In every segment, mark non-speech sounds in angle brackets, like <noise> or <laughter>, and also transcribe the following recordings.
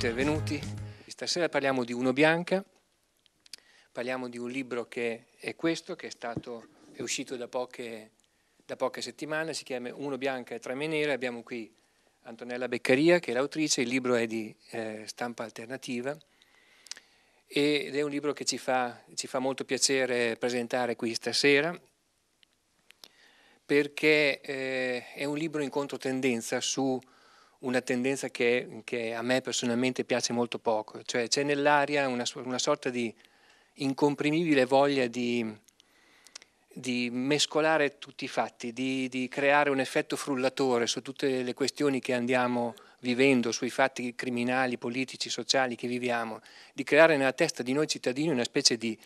intervenuti. Stasera parliamo di Uno Bianca, parliamo di un libro che è questo, che è, stato, è uscito da poche, da poche, settimane, si chiama Uno Bianca e Trame Nere, abbiamo qui Antonella Beccaria che è l'autrice, il libro è di eh, stampa alternativa ed è un libro che ci fa, ci fa molto piacere presentare qui stasera perché eh, è un libro in controtendenza su una tendenza che, che, a me personalmente piace molto poco, cioè c'è nell'aria una, una sorta di incomprimibile voglia di, di mescolare tutti i fatti, di, di, creare un effetto frullatore su tutte le questioni che andiamo vivendo, sui fatti criminali, politici, sociali che viviamo, di creare nella testa di noi cittadini una specie di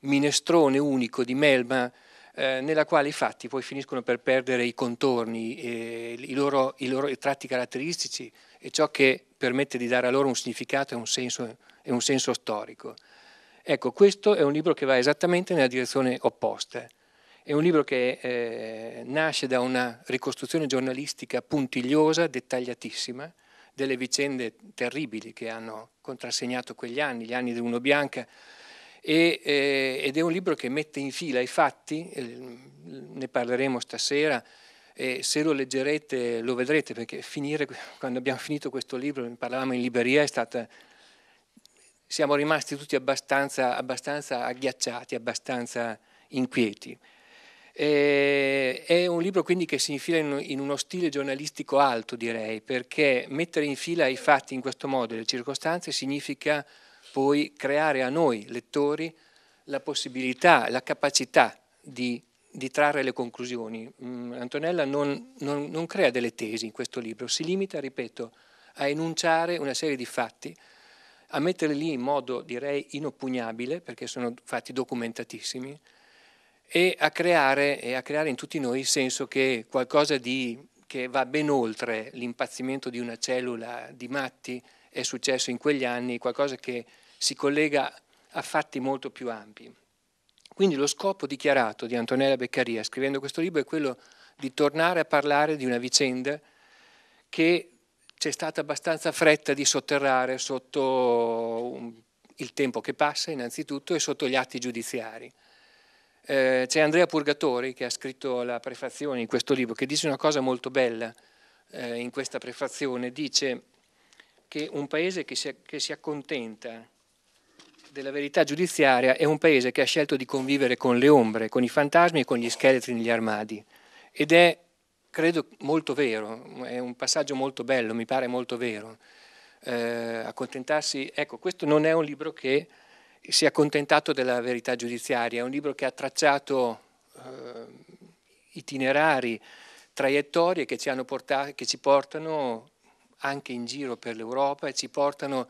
minestrone unico, di melma eh, nella quale i fatti poi finiscono per perdere i contorni, eh, i, loro, i, loro, tratti caratteristici e ciò che permette di dare a loro un significato e un senso, e un senso storico. Ecco, questo è un libro che va esattamente nella direzione opposta. È un libro che eh, nasce da una ricostruzione giornalistica puntigliosa, dettagliatissima, delle vicende terribili che hanno contrassegnato quegli anni, gli anni di Uno Bianca, e, eh, ed è un libro che mette in fila i fatti, eh, ne parleremo stasera e se lo leggerete lo vedrete perché finire, quando abbiamo finito questo libro, parlavamo in libreria, è stata, siamo rimasti tutti abbastanza, abbastanza agghiacciati, abbastanza inquieti. Eh, è un libro quindi che si infila in, in, uno stile giornalistico alto, direi, perché mettere in fila i fatti in questo modo e le circostanze significa poi creare a noi lettori la possibilità, la capacità di, di trarre le conclusioni. Mm, Antonella non, non, non crea delle tesi in questo libro, si limita, ripeto, a enunciare una serie di fatti, a metterli lì in modo direi inoppugnabile, perché sono fatti documentatissimi, e a creare, e a creare in tutti noi il senso che qualcosa di, che va ben oltre l'impazzimento di una cellula di matti è successo in quegli anni, qualcosa che si collega a fatti molto più ampi. Quindi lo scopo dichiarato di Antonella Beccaria scrivendo questo libro è quello di tornare a parlare di una vicenda che c'è stata abbastanza fretta di sotterrare sotto il tempo che passa innanzitutto e sotto gli atti giudiziari. Eh, c'è Andrea Purgatori che ha scritto la prefazione in questo libro che dice una cosa molto bella eh, in questa prefazione, dice che un paese che si, che si accontenta della verità giudiziaria è un paese che ha scelto di convivere con le ombre, con i fantasmi e con gli scheletri negli armadi. Ed è, credo, molto vero, è un passaggio molto bello, mi pare molto vero. Eh, accontentarsi, ecco, questo non è un libro che si è accontentato della verità giudiziaria, è un libro che ha tracciato eh, itinerari, traiettorie che ci, portato, che ci portano anche in giro per l'Europa e ci portano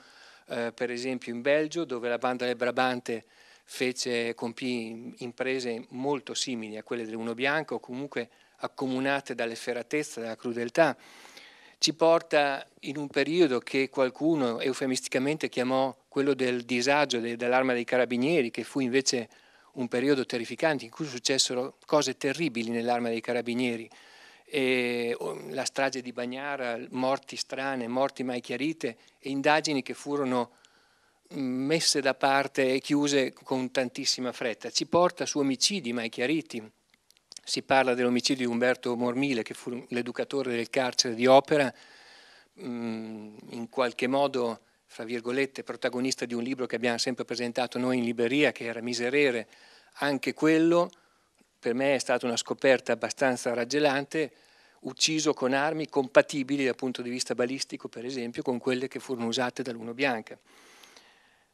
eh, per esempio in Belgio dove la banda del Brabante fece, compì imprese molto simili a quelle dell'Uno Bianco, comunque accomunate dall'efferatezza, dalla crudeltà, ci porta in un periodo che qualcuno eufemisticamente chiamò quello del disagio dell'arma dei carabinieri, che fu invece un periodo terrificante in cui successero cose terribili nell'arma dei carabinieri, e la strage di Bagnara, morti strane, morti mai chiarite e indagini che furono mm, messe da parte e chiuse con tantissima fretta. Ci porta su omicidi mai chiariti. Si parla dell'omicidio di Umberto Mormile, che fu l'educatore del carcere di Opera, mm, in qualche modo, fra virgolette, protagonista di un libro che abbiamo sempre presentato noi in libreria, che era Miserere, anche quello per me è stata una scoperta abbastanza raggelante, ucciso con armi compatibili dal punto di vista balistico, per esempio, con quelle che furono usate dall'Uno Bianca.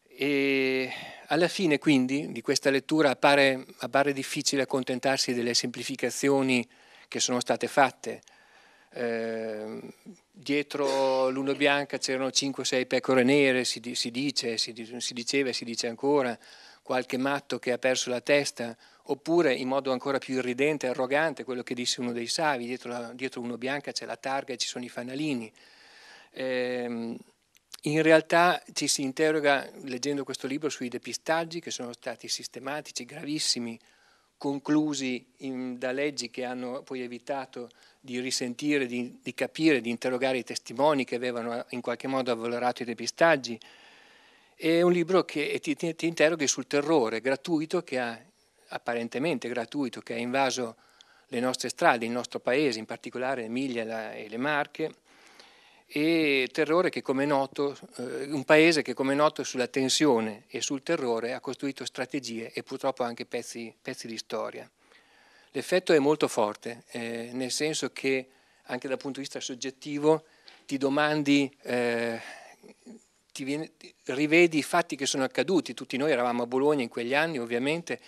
E alla fine, quindi, di questa lettura appare, appare difficile accontentarsi delle semplificazioni che sono state fatte. Eh, dietro l'Uno Bianca c'erano 5-6 pecore nere, si, si dice, si, si diceva e si dice ancora, qualche matto che ha perso la testa, Oppure, in modo ancora più irridente e arrogante, quello che disse uno dei savi, dietro, la, dietro uno bianca c'è la targa e ci sono i fanalini. Eh, in realtà ci si interroga, leggendo questo libro, sui depistaggi che sono stati sistematici, gravissimi, conclusi in, da leggi che hanno poi evitato di risentire, di, di, capire, di interrogare i testimoni che avevano eh, in qualche modo avvalorato i depistaggi. È un libro che ti, ti, ti interroghi sul terrore gratuito che ha apparentemente gratuito che ha invaso le nostre strade, il nostro paese, in particolare Emilia e le Marche, e terrore che come noto, eh, un paese che come noto sulla tensione e sul terrore ha costruito strategie e purtroppo anche pezzi, pezzi di storia. L'effetto è molto forte, eh, nel senso che anche dal punto di vista soggettivo ti domandi, eh, ti viene, rivedi i fatti che sono accaduti, tutti noi eravamo a Bologna in quegli anni ovviamente,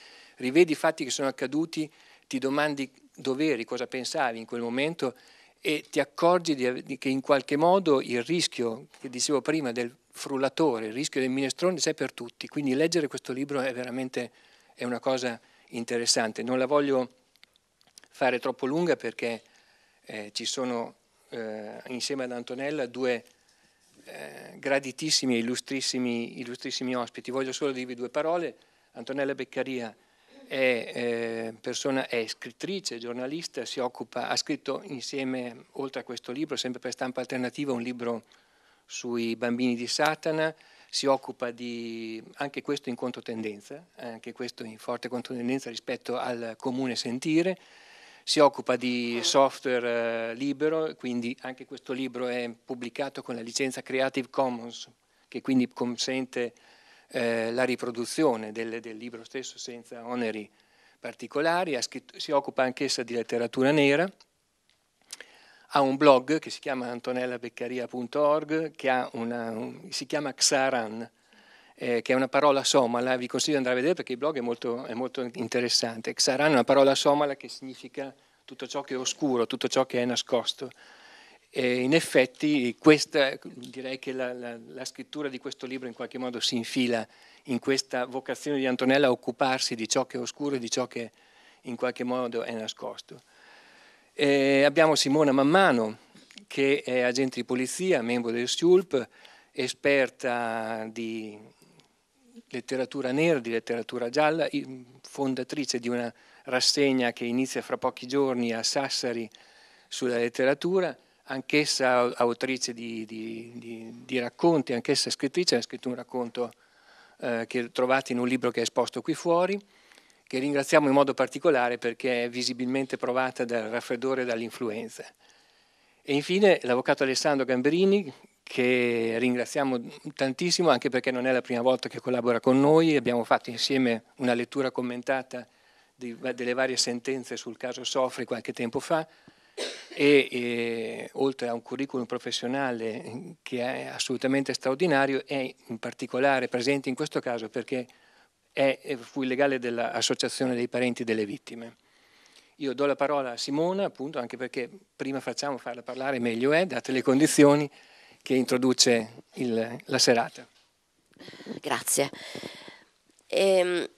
rivedi i fatti che sono accaduti, ti domandi dove eri, cosa pensavi in quel momento e ti accorgi di, di, che in qualche modo il rischio che dicevo prima del frullatore, il rischio del minestrone c'è per tutti. Quindi leggere questo libro è veramente è una cosa interessante. Non la voglio fare troppo lunga perché eh, ci sono eh, insieme ad Antonella due eh, graditissimi e illustrissimi, illustrissimi ospiti. Voglio solo dirvi due parole. Antonella Beccaria è eh, persona, è scrittrice, giornalista, si occupa, ha scritto insieme, oltre a questo libro, sempre per stampa alternativa, un libro sui bambini di Satana, si occupa di anche questo in controtendenza, anche questo in forte controtendenza rispetto al comune sentire, si occupa di software eh, libero, quindi anche questo libro è pubblicato con la licenza Creative Commons, che quindi consente eh, la riproduzione del, del, libro stesso senza oneri particolari, scritto, si occupa anch'essa di letteratura nera, ha un blog che si chiama antonellabeccaria.org che una, un, si chiama Xaran, eh, che è una parola somala, vi consiglio di andare a vedere perché il blog è molto, è molto interessante. Xaran è una parola somala che significa tutto ciò che è oscuro, tutto ciò che è nascosto eh, in effetti questa, direi che la, la, la, scrittura di questo libro in qualche modo si infila in questa vocazione di Antonella a occuparsi di ciò che è oscuro e di ciò che in qualche modo è nascosto. Eh, abbiamo Simona Mammano, che è agente di polizia, membro del SIULP, esperta di letteratura nera, di letteratura gialla, fondatrice di una rassegna che inizia fra pochi giorni a Sassari sulla letteratura anch'essa autrice di, di, di, di racconti, anch'essa scrittrice, ha scritto un racconto eh, che trovate in un libro che è esposto qui fuori, che ringraziamo in modo particolare perché è visibilmente provata dal raffreddore e dall'influenza. E infine l'avvocato Alessandro Gamberini, che ringraziamo tantissimo anche perché non è la prima volta che collabora con noi, abbiamo fatto insieme una lettura commentata delle varie sentenze sul caso Sofri qualche tempo fa, e, e eh, oltre a un curriculum professionale mm, che è assolutamente straordinario, è in particolare presente in questo caso perché è, eh, fu il legale dell'Associazione dei Parenti delle Vittime. Io do la parola a Simona, appunto, anche perché prima facciamo farla parlare, meglio è, eh, date le condizioni che introduce il, la serata. Grazie. Ehm,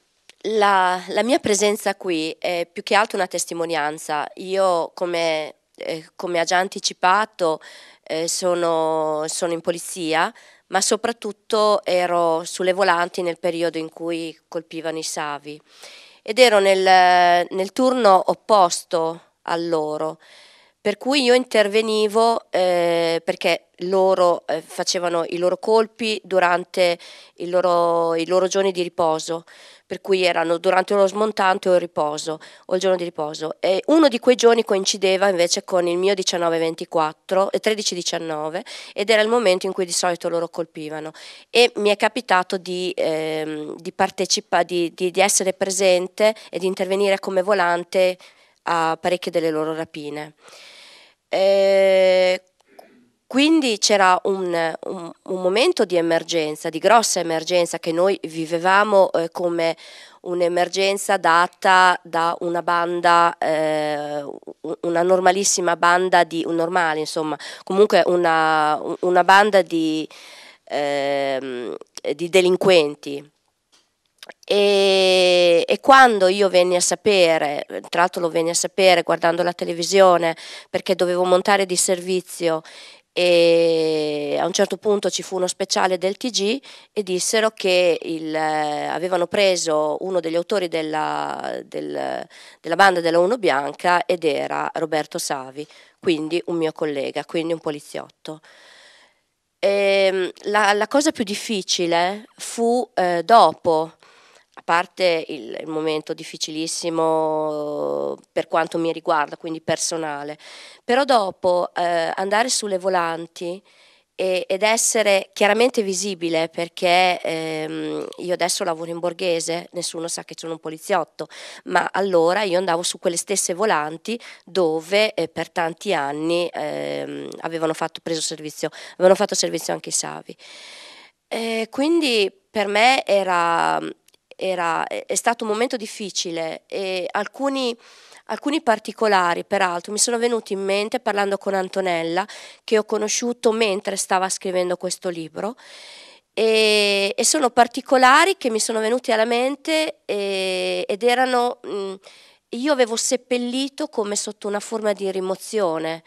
la, la, mia presenza qui è più che altro una testimonianza. Io, come, eh, come ha già anticipato, eh, sono, sono in polizia, ma soprattutto ero sulle volanti nel periodo in cui colpivano i savi ed ero nel, nel turno opposto a loro. Per cui io intervenivo eh, perché loro eh, facevano i loro colpi durante loro, i loro giorni di riposo, per cui erano durante lo smontante o il riposo o il giorno di riposo. E uno di quei giorni coincideva invece con il mio 19-24 e 13-19 ed era il momento in cui di solito loro colpivano. E mi è capitato di, ehm, di, partecipa, di, di essere presente e di intervenire come volante a parecchie delle loro rapine. Eh, quindi c'era un, un, un, momento di emergenza, di grossa emergenza che noi vivevamo eh, come un'emergenza data da una banda, eh, una normalissima banda di, un normale insomma, comunque una, una banda di, eh, di delinquenti e, e, quando io venni a sapere, tra l'altro lo venni a sapere guardando la televisione perché dovevo montare di servizio e a un certo punto ci fu uno speciale del TG e dissero che il, eh, avevano preso uno degli autori della, del, della banda della Uno Bianca ed era Roberto Savi, quindi un mio collega, quindi un poliziotto. E, ehm, la, la, cosa più difficile fu eh, dopo a parte il, il, momento difficilissimo eh, per quanto mi riguarda, quindi personale, però dopo eh, andare sulle volanti e, ed essere chiaramente visibile perché ehm, io adesso lavoro in borghese, nessuno sa che sono un poliziotto, ma allora io andavo su quelle stesse volanti dove eh, per tanti anni ehm, avevano fatto, preso servizio, avevano fatto servizio anche i Savi. Eh, quindi per me era era, è stato un momento difficile e alcuni, alcuni, particolari, peraltro, mi sono venuti in mente parlando con Antonella, che ho conosciuto mentre stava scrivendo questo libro. E, e sono particolari che mi sono venuti alla mente e, ed erano, mh, io avevo seppellito come sotto una forma di rimozione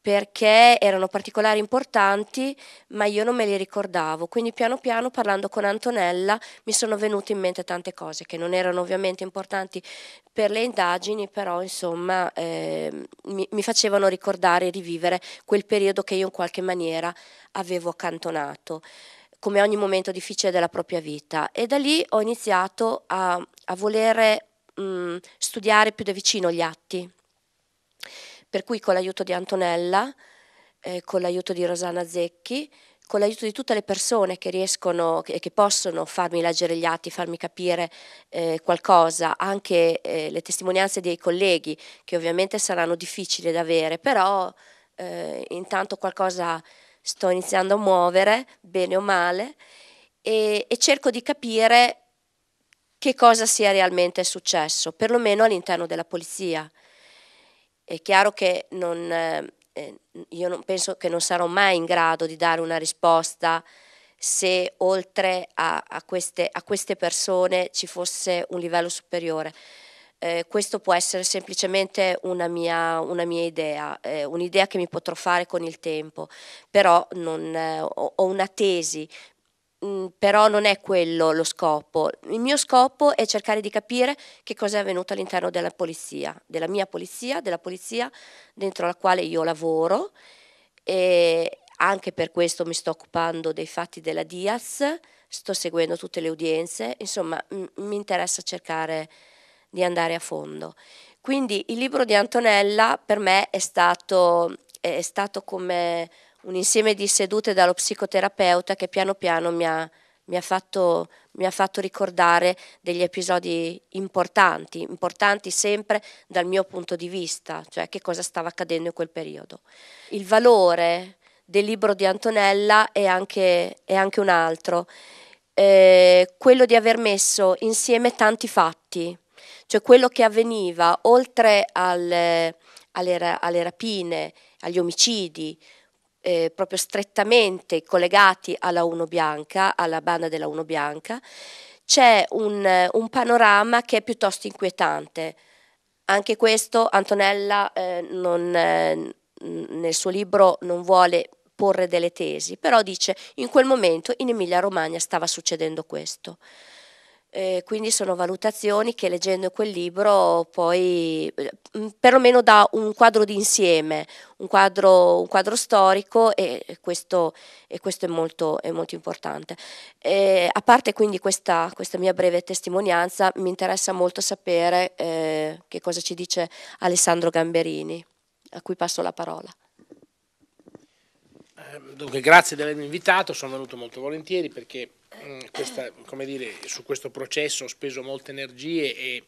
perché erano particolari importanti, ma io non me li ricordavo. Quindi piano piano parlando con Antonella mi sono venute in mente tante cose che non erano ovviamente importanti per le indagini, però insomma eh, mi, mi, facevano ricordare e rivivere quel periodo che io in qualche maniera avevo accantonato come ogni momento difficile della propria vita e da lì ho iniziato a, a volere mh, mm, studiare più da vicino gli atti per cui con l'aiuto di Antonella, eh, con l'aiuto di Rosana Zecchi, con l'aiuto di tutte le persone che riescono e che, che, possono farmi leggere gli atti, farmi capire eh, qualcosa, anche eh, le testimonianze dei colleghi, che ovviamente saranno difficili da avere, però eh, intanto qualcosa sto iniziando a muovere, bene o male, e, e cerco di capire che cosa sia realmente successo, perlomeno all'interno della polizia. È chiaro che non, eh, eh, io non penso che non sarò mai in grado di dare una risposta se oltre a, a, queste, a queste, persone ci fosse un livello superiore. Eh, questo può essere semplicemente una mia, una mia idea, eh, un'idea che mi potrò fare con il tempo, però non, eh, ho, ho una tesi, Mm, però non è quello lo scopo. Il mio scopo è cercare di capire che cosa è avvenuto all'interno della polizia, della mia polizia, della polizia dentro la quale io lavoro e anche per questo mi sto occupando dei fatti della Diaz, sto seguendo tutte le udienze, insomma mh, mi interessa cercare di andare a fondo. Quindi il libro di Antonella per me è stato, è stato come un insieme di sedute dallo psicoterapeuta che piano piano mi ha, mi ha, fatto, mi ha fatto ricordare degli episodi importanti, importanti sempre dal mio punto di vista, cioè che cosa stava accadendo in quel periodo. Il valore del libro di Antonella è anche, è anche un altro, eh, quello di aver messo insieme tanti fatti, cioè quello che avveniva oltre al, alle, alle rapine, agli omicidi, eh, proprio strettamente collegati alla 1 bianca, alla banda della Uno bianca, c'è un, un, panorama che è piuttosto inquietante. Anche questo Antonella eh, non, eh, nel suo libro non vuole porre delle tesi, però dice in quel momento in Emilia Romagna stava succedendo questo. Eh, quindi sono valutazioni che leggendo quel libro poi mm, perlomeno dà un quadro d'insieme, un quadro, un quadro storico e, questo, e questo, è, molto, è molto importante. Eh, a parte quindi questa, questa, mia breve testimonianza, mi interessa molto sapere eh, che cosa ci dice Alessandro Gamberini, a cui passo la parola. Ehm, dunque, grazie di avermi invitato, sono venuto molto volentieri perché mm, questa, dire, su questo processo ho speso molte energie e,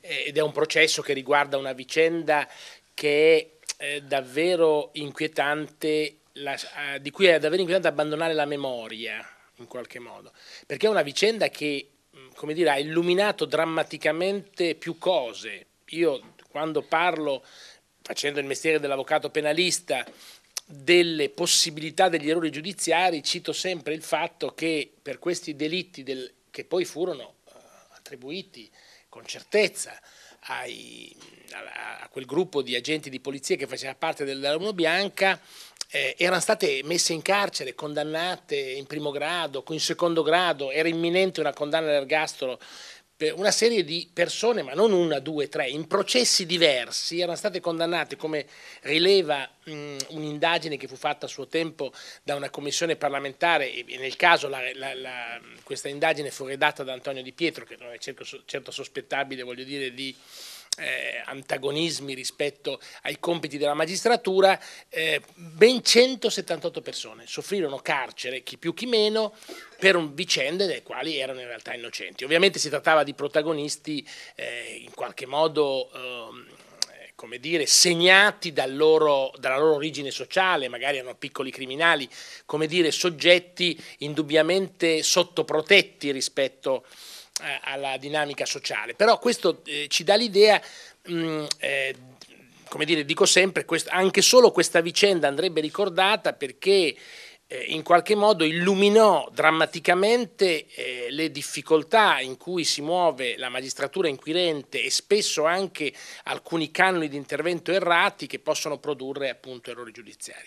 ed è un processo che riguarda una vicenda che è eh, davvero inquietante, la, di cui è davvero inquietante abbandonare la memoria in qualche modo, perché è una vicenda che mm, dire, ha illuminato drammaticamente più cose. Io quando parlo, facendo il mestiere dell'avvocato penalista, delle possibilità degli errori giudiziari, cito sempre il fatto che per questi delitti del, che poi furono eh, attribuiti con certezza ai, a, a, quel gruppo di agenti di polizia che faceva parte della Luna Bianca, eh, erano state messe in carcere, condannate in primo grado, in secondo grado, era imminente una condanna all'ergastolo eh, una serie di persone, ma non una, due, tre, in processi diversi, erano state condannate, come rileva mh, un'indagine che fu fatta a suo tempo da una commissione parlamentare, e nel caso la, la, la, questa indagine fu redatta da Antonio Di Pietro, che non è certo, certo sospettabile, voglio dire, di eh, antagonismi rispetto ai compiti della magistratura, eh, ben 178 persone soffrirono carcere, chi più chi meno, per vicende delle quali erano in realtà innocenti. Ovviamente si trattava di protagonisti eh, in qualche modo... Ehm, eh, come dire, segnati dal loro, dalla loro origine sociale, magari erano piccoli criminali, come dire, soggetti indubbiamente sottoprotetti rispetto a alla dinamica sociale. Però questo eh, ci dà l'idea, mh, mm, eh, come dire, dico sempre, quest- anche solo questa vicenda andrebbe ricordata perché eh, in qualche modo illuminò drammaticamente eh, le difficoltà in cui si muove la magistratura inquirente e spesso anche alcuni canoni di intervento errati che possono produrre appunto errori giudiziari.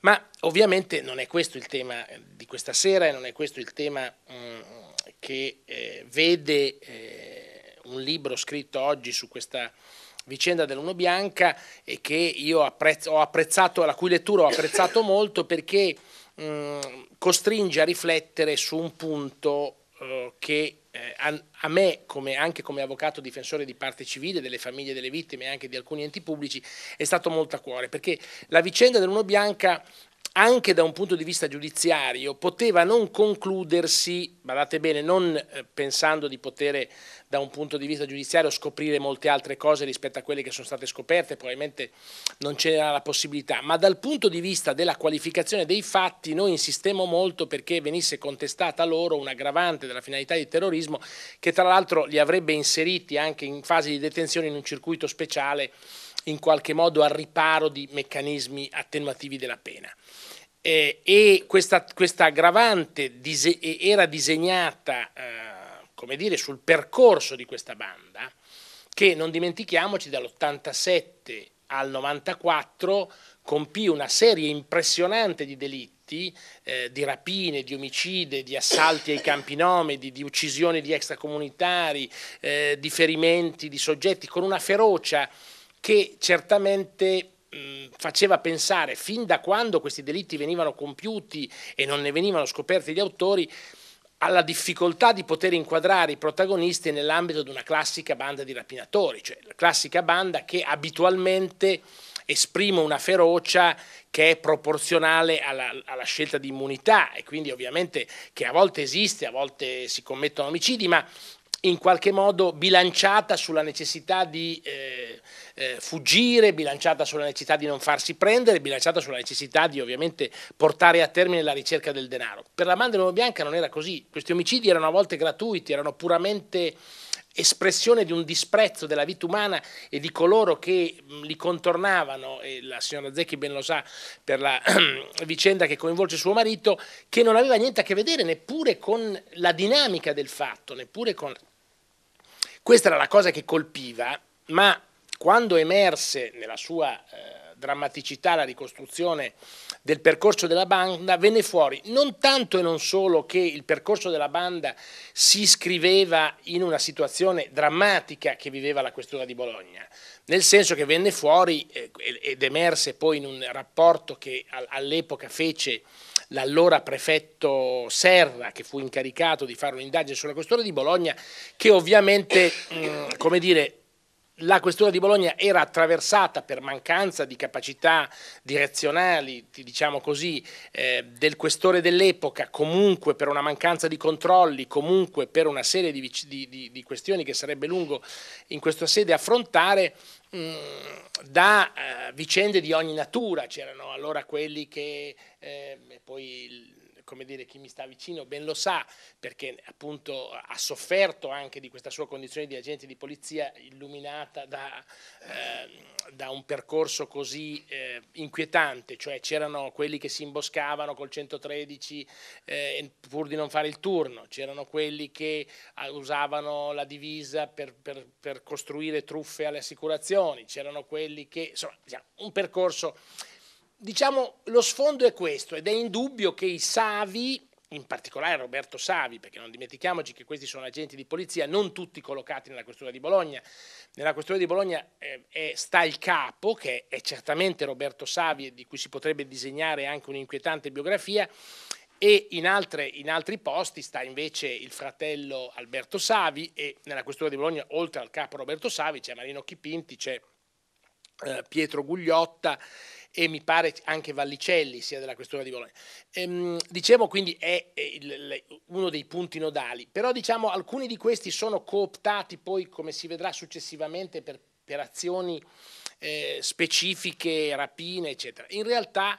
Ma ovviamente non è questo il tema eh, di questa sera e non è questo il tema... Mh, mm, che eh, vede eh, un libro scritto oggi su questa vicenda dell'Uno Bianca e che io apprezzo, ho apprezzato, la cui lettura ho apprezzato <coughs> molto perché mh, mm, costringe a riflettere su un punto eh, che eh, a, a, me, come, anche come avvocato difensore di parte civile, delle famiglie delle vittime e anche di alcuni enti pubblici, è stato molto a cuore, perché la vicenda dell'Uno Bianca anche da un punto di vista giudiziario poteva non concludersi, guardate bene, non eh, pensando di poter da un punto di vista giudiziario scoprire molte altre cose rispetto a quelle che sono state scoperte, probabilmente non c'era la possibilità, ma dal punto di vista della qualificazione dei fatti noi insistemmo molto perché venisse contestata loro un'aggravante della finalità di terrorismo che tra l'altro li avrebbe inseriti anche in fase di detenzione in un circuito speciale in qualche modo al riparo di meccanismi attenuativi della pena. Eh, e questa, questa aggravante dise era disegnata, eh, come dire, sul percorso di questa banda, che non dimentichiamoci dall'87 al 94 compì una serie impressionante di delitti, eh, di rapine, di omicide, di assalti ai campi nomedi, di uccisioni di extracomunitari, eh, di ferimenti di soggetti, con una ferocia che certamente faceva pensare fin da quando questi delitti venivano compiuti e non ne venivano scoperti gli autori alla difficoltà di poter inquadrare i protagonisti nell'ambito di una classica banda di rapinatori, cioè la classica banda che abitualmente esprime una ferocia che è proporzionale alla, alla scelta di immunità e quindi ovviamente che a volte esiste, a volte si commettono omicidi, ma in qualche modo bilanciata sulla necessità di eh, eh, fuggire, bilanciata sulla necessità di non farsi prendere, bilanciata sulla necessità di ovviamente portare a termine la ricerca del denaro. Per la Mandria Bianca non era così, questi omicidi erano a volte gratuiti, erano puramente espressione di un disprezzo della vita umana e di coloro che mm, li contornavano, e la signora Zecchi ben lo sa per la <clears throat> vicenda che coinvolge suo marito, che non aveva niente a che vedere neppure con la dinamica del fatto, neppure con questa era la cosa che colpiva, ma quando emerse nella sua eh, drammaticità la ricostruzione del percorso della banda, venne fuori non tanto e non solo che il percorso della banda si iscriveva in una situazione drammatica che viveva la questura di Bologna, nel senso che venne fuori eh, ed emerse poi in un rapporto che all'epoca fece l'allora prefetto Serra che fu incaricato di fare un'indagine sulla questione di Bologna che ovviamente, mm, come dire, la questione di Bologna era attraversata per mancanza di capacità direzionali, diciamo così, eh, del questore dell'epoca, comunque per una mancanza di controlli, comunque per una serie di, di, di questioni che sarebbe lungo in questa sede affrontare, mm, da eh, vicende di ogni natura, c'erano allora quelli che eh, poi come dire, chi mi sta vicino ben lo sa, perché appunto ha sofferto anche di questa sua condizione di agente di polizia illuminata da, eh, da un percorso così eh, inquietante, cioè c'erano quelli che si imboscavano col 113 eh, pur di non fare il turno, c'erano quelli che ah, usavano la divisa per, per, per costruire truffe alle assicurazioni, c'erano quelli che, insomma, un percorso diciamo, lo sfondo è questo ed è indubbio che i Savi, in particolare Roberto Savi, perché non dimentichiamoci che questi sono agenti di polizia, non tutti collocati nella Questura di Bologna. Nella Questura di Bologna eh, è, sta il capo, che è certamente Roberto Savi, di cui si potrebbe disegnare anche un'inquietante biografia, e in, altre, in, altri posti sta invece il fratello Alberto Savi e nella Questura di Bologna, oltre al capo Roberto Savi, c'è Marino Chipinti, c'è eh, Pietro Gugliotta e mi pare anche Vallicelli sia della questura di Bologna. Ehm, diciamo quindi è il, uno dei punti nodali, però diciamo alcuni di questi sono cooptati poi come si vedrà successivamente per, per azioni eh, specifiche, rapine eccetera. In realtà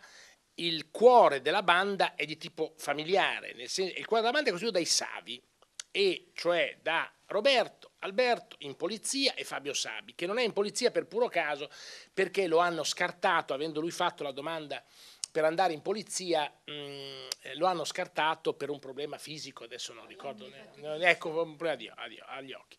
il cuore della banda è di tipo familiare, nel senso, il cuore della banda è costituito dai Savi, e cioè da Roberto, Alberto in polizia e Fabio Sabi, che non è in polizia per puro caso perché lo hanno scartato, avendo lui fatto la domanda per andare in polizia, mh, mm, lo hanno scartato per un problema fisico, adesso non ricordo, ne, eh, ecco, un problema agli occhi.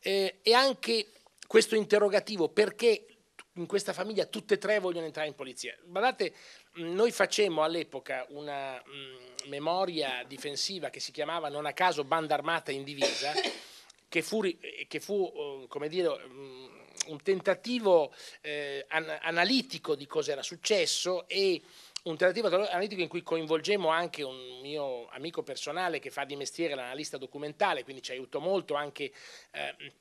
Eh, e anche questo interrogativo, perché in questa famiglia tutte e tre vogliono entrare in polizia. Guardate, mm, noi facemmo all'epoca una mh, mm, memoria difensiva che si chiamava non a caso banda armata in divisa. <coughs> che fu, eh, che fu eh, come dire, mm, un tentativo eh, analitico di cosa era successo e un tentativo analitico in cui coinvolgemmo anche un mio amico personale che fa di mestiere l'analista documentale, quindi ci aiutò molto anche ehm,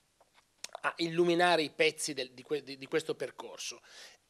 a illuminare i pezzi del, di, que, di, questo percorso.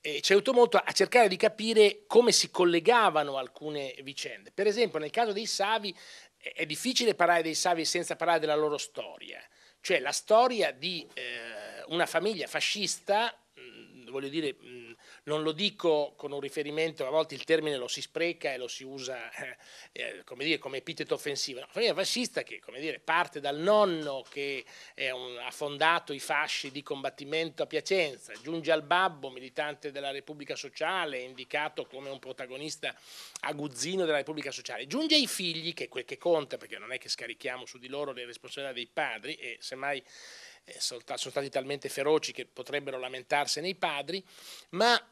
Eh, ci aiutò molto a cercare di capire come si collegavano alcune vicende. Per esempio, nel caso dei Savi è difficile parlare dei Savi senza parlare della loro storia. Cioè la storia di eh, una famiglia fascista, mh, mm, voglio dire, mh, mm, non lo dico con un riferimento, a volte il termine lo si spreca e lo si usa eh, eh come, dire, come, epiteto offensivo. La famiglia fascista che dire, parte dal nonno che un, ha fondato i fasci di combattimento a Piacenza, giunge al babbo militante della Repubblica Sociale, indicato come un protagonista aguzzino della Repubblica Sociale, giunge ai figli, che è quel che conta, perché non è che scarichiamo su di loro le responsabilità dei padri e semmai eh, sono stati talmente feroci che potrebbero lamentarsene i padri, ma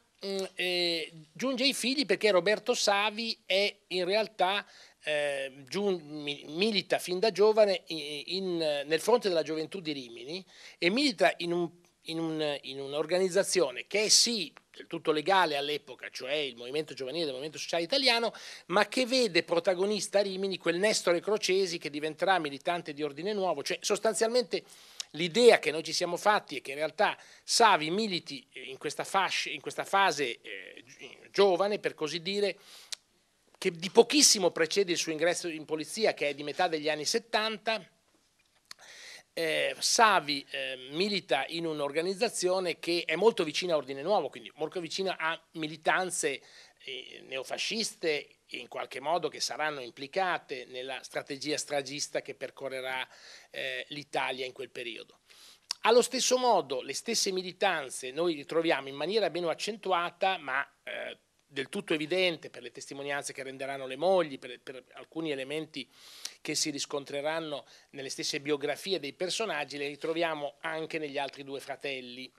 eh, giunge ai figli perché Roberto Savi è in realtà eh, giun, milita fin da giovane in, in, nel fronte della gioventù di Rimini e milita in, un, un, in un'organizzazione che è sì del tutto legale all'epoca, cioè il movimento giovanile del movimento sociale italiano, ma che vede protagonista a Rimini quel Nestore Crocesi che diventerà militante di ordine nuovo, cioè sostanzialmente l'idea che noi ci siamo fatti è che in realtà Savi militi eh, in questa, fascia, in questa fase eh, giovane, per così dire, che di pochissimo precede il suo ingresso in polizia, che è di metà degli anni 70, eh, Savi eh, milita in un'organizzazione che è molto vicina a Ordine Nuovo, quindi molto vicina a militanze eh, neofasciste in qualche modo che saranno implicate nella strategia stragista che percorrerà eh, l'Italia in quel periodo. Allo stesso modo le stesse militanze noi ritroviamo in maniera meno accentuata, ma eh, del tutto evidente per le testimonianze che renderanno le mogli, per, per, alcuni elementi che si riscontreranno nelle stesse biografie dei personaggi, le ritroviamo anche negli altri due fratelli.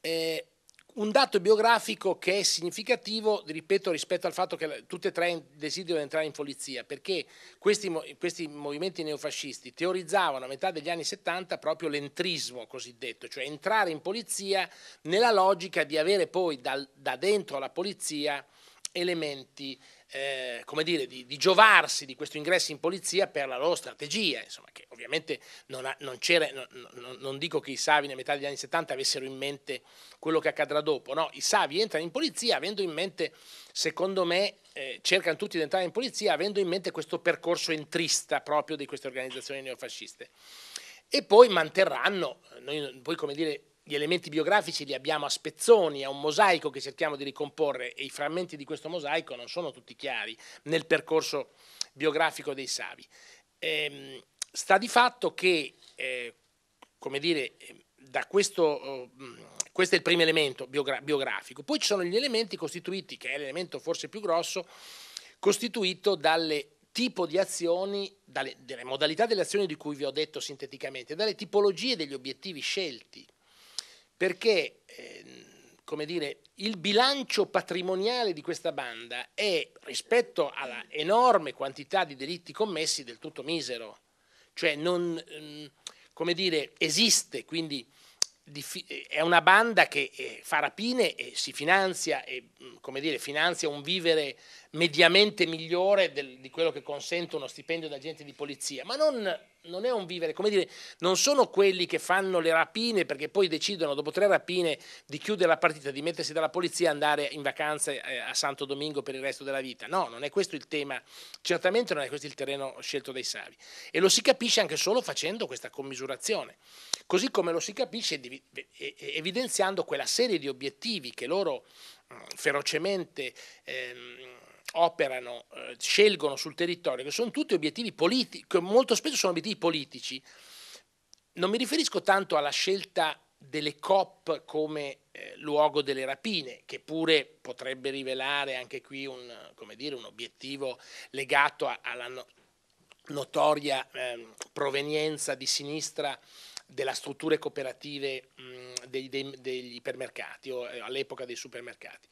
Eh, un dato biografico che è significativo, ripeto, rispetto al fatto che tutte e tre desiderano entrare in polizia, perché questi, questi, movimenti neofascisti teorizzavano a metà degli anni 70 proprio l'entrismo cosiddetto, cioè entrare in polizia nella logica di avere poi dal, da dentro alla polizia elementi eh, come dire, di, di, giovarsi di questo ingresso in polizia per la loro strategia, insomma, che ovviamente non, ha, non c'era, no, no, non dico che i Savi nella metà degli anni 70 avessero in mente quello che accadrà dopo, no, i Savi entrano in polizia avendo in mente, secondo me, eh, cercano tutti di entrare in polizia avendo in mente questo percorso entrista proprio di queste organizzazioni neofasciste. E poi manterranno, noi, poi come dire, gli elementi biografici li abbiamo a spezzoni, è un mosaico che cerchiamo di ricomporre e i frammenti di questo mosaico non sono tutti chiari nel percorso biografico dei Savi. Ehm, sta di fatto che, eh, come dire, da questo, oh, mm, questo è il primo elemento biografico, poi ci sono gli elementi costituiti, che è l'elemento forse più grosso, costituito dalle tipo di azioni, dalle, dalle modalità delle azioni di cui vi ho detto sinteticamente, dalle tipologie degli obiettivi scelti perché eh, come dire, il bilancio patrimoniale di questa banda è rispetto alla enorme quantità di delitti commessi del tutto misero, cioè non, ehm, come dire, esiste, quindi è una banda che eh, fa rapine e si finanzia, e, mm, come dire, finanzia un vivere mediamente migliore del, di quello che consente uno stipendio da agente di polizia, ma non, non, è un vivere, come dire, non sono quelli che fanno le rapine perché poi decidono dopo tre rapine di chiudere la partita, di mettersi dalla polizia e andare in vacanza eh, a Santo Domingo per il resto della vita. No, non è questo il tema, certamente non è questo il terreno scelto dai savi e lo si capisce anche solo facendo questa commisurazione, così come lo si capisce evidenziando quella serie di obiettivi che loro mm, ferocemente... Ehm, operano, eh, scelgono sul territorio, che sono tutti obiettivi politici, molto spesso sono obiettivi politici. Non mi riferisco tanto alla scelta delle COP come eh, luogo delle rapine, che pure potrebbe rivelare anche qui un, dire, un obiettivo legato a, alla no, notoria eh, provenienza di sinistra delle strutture cooperative mh, dei, dei, degli ipermercati o eh, all'epoca dei supermercati.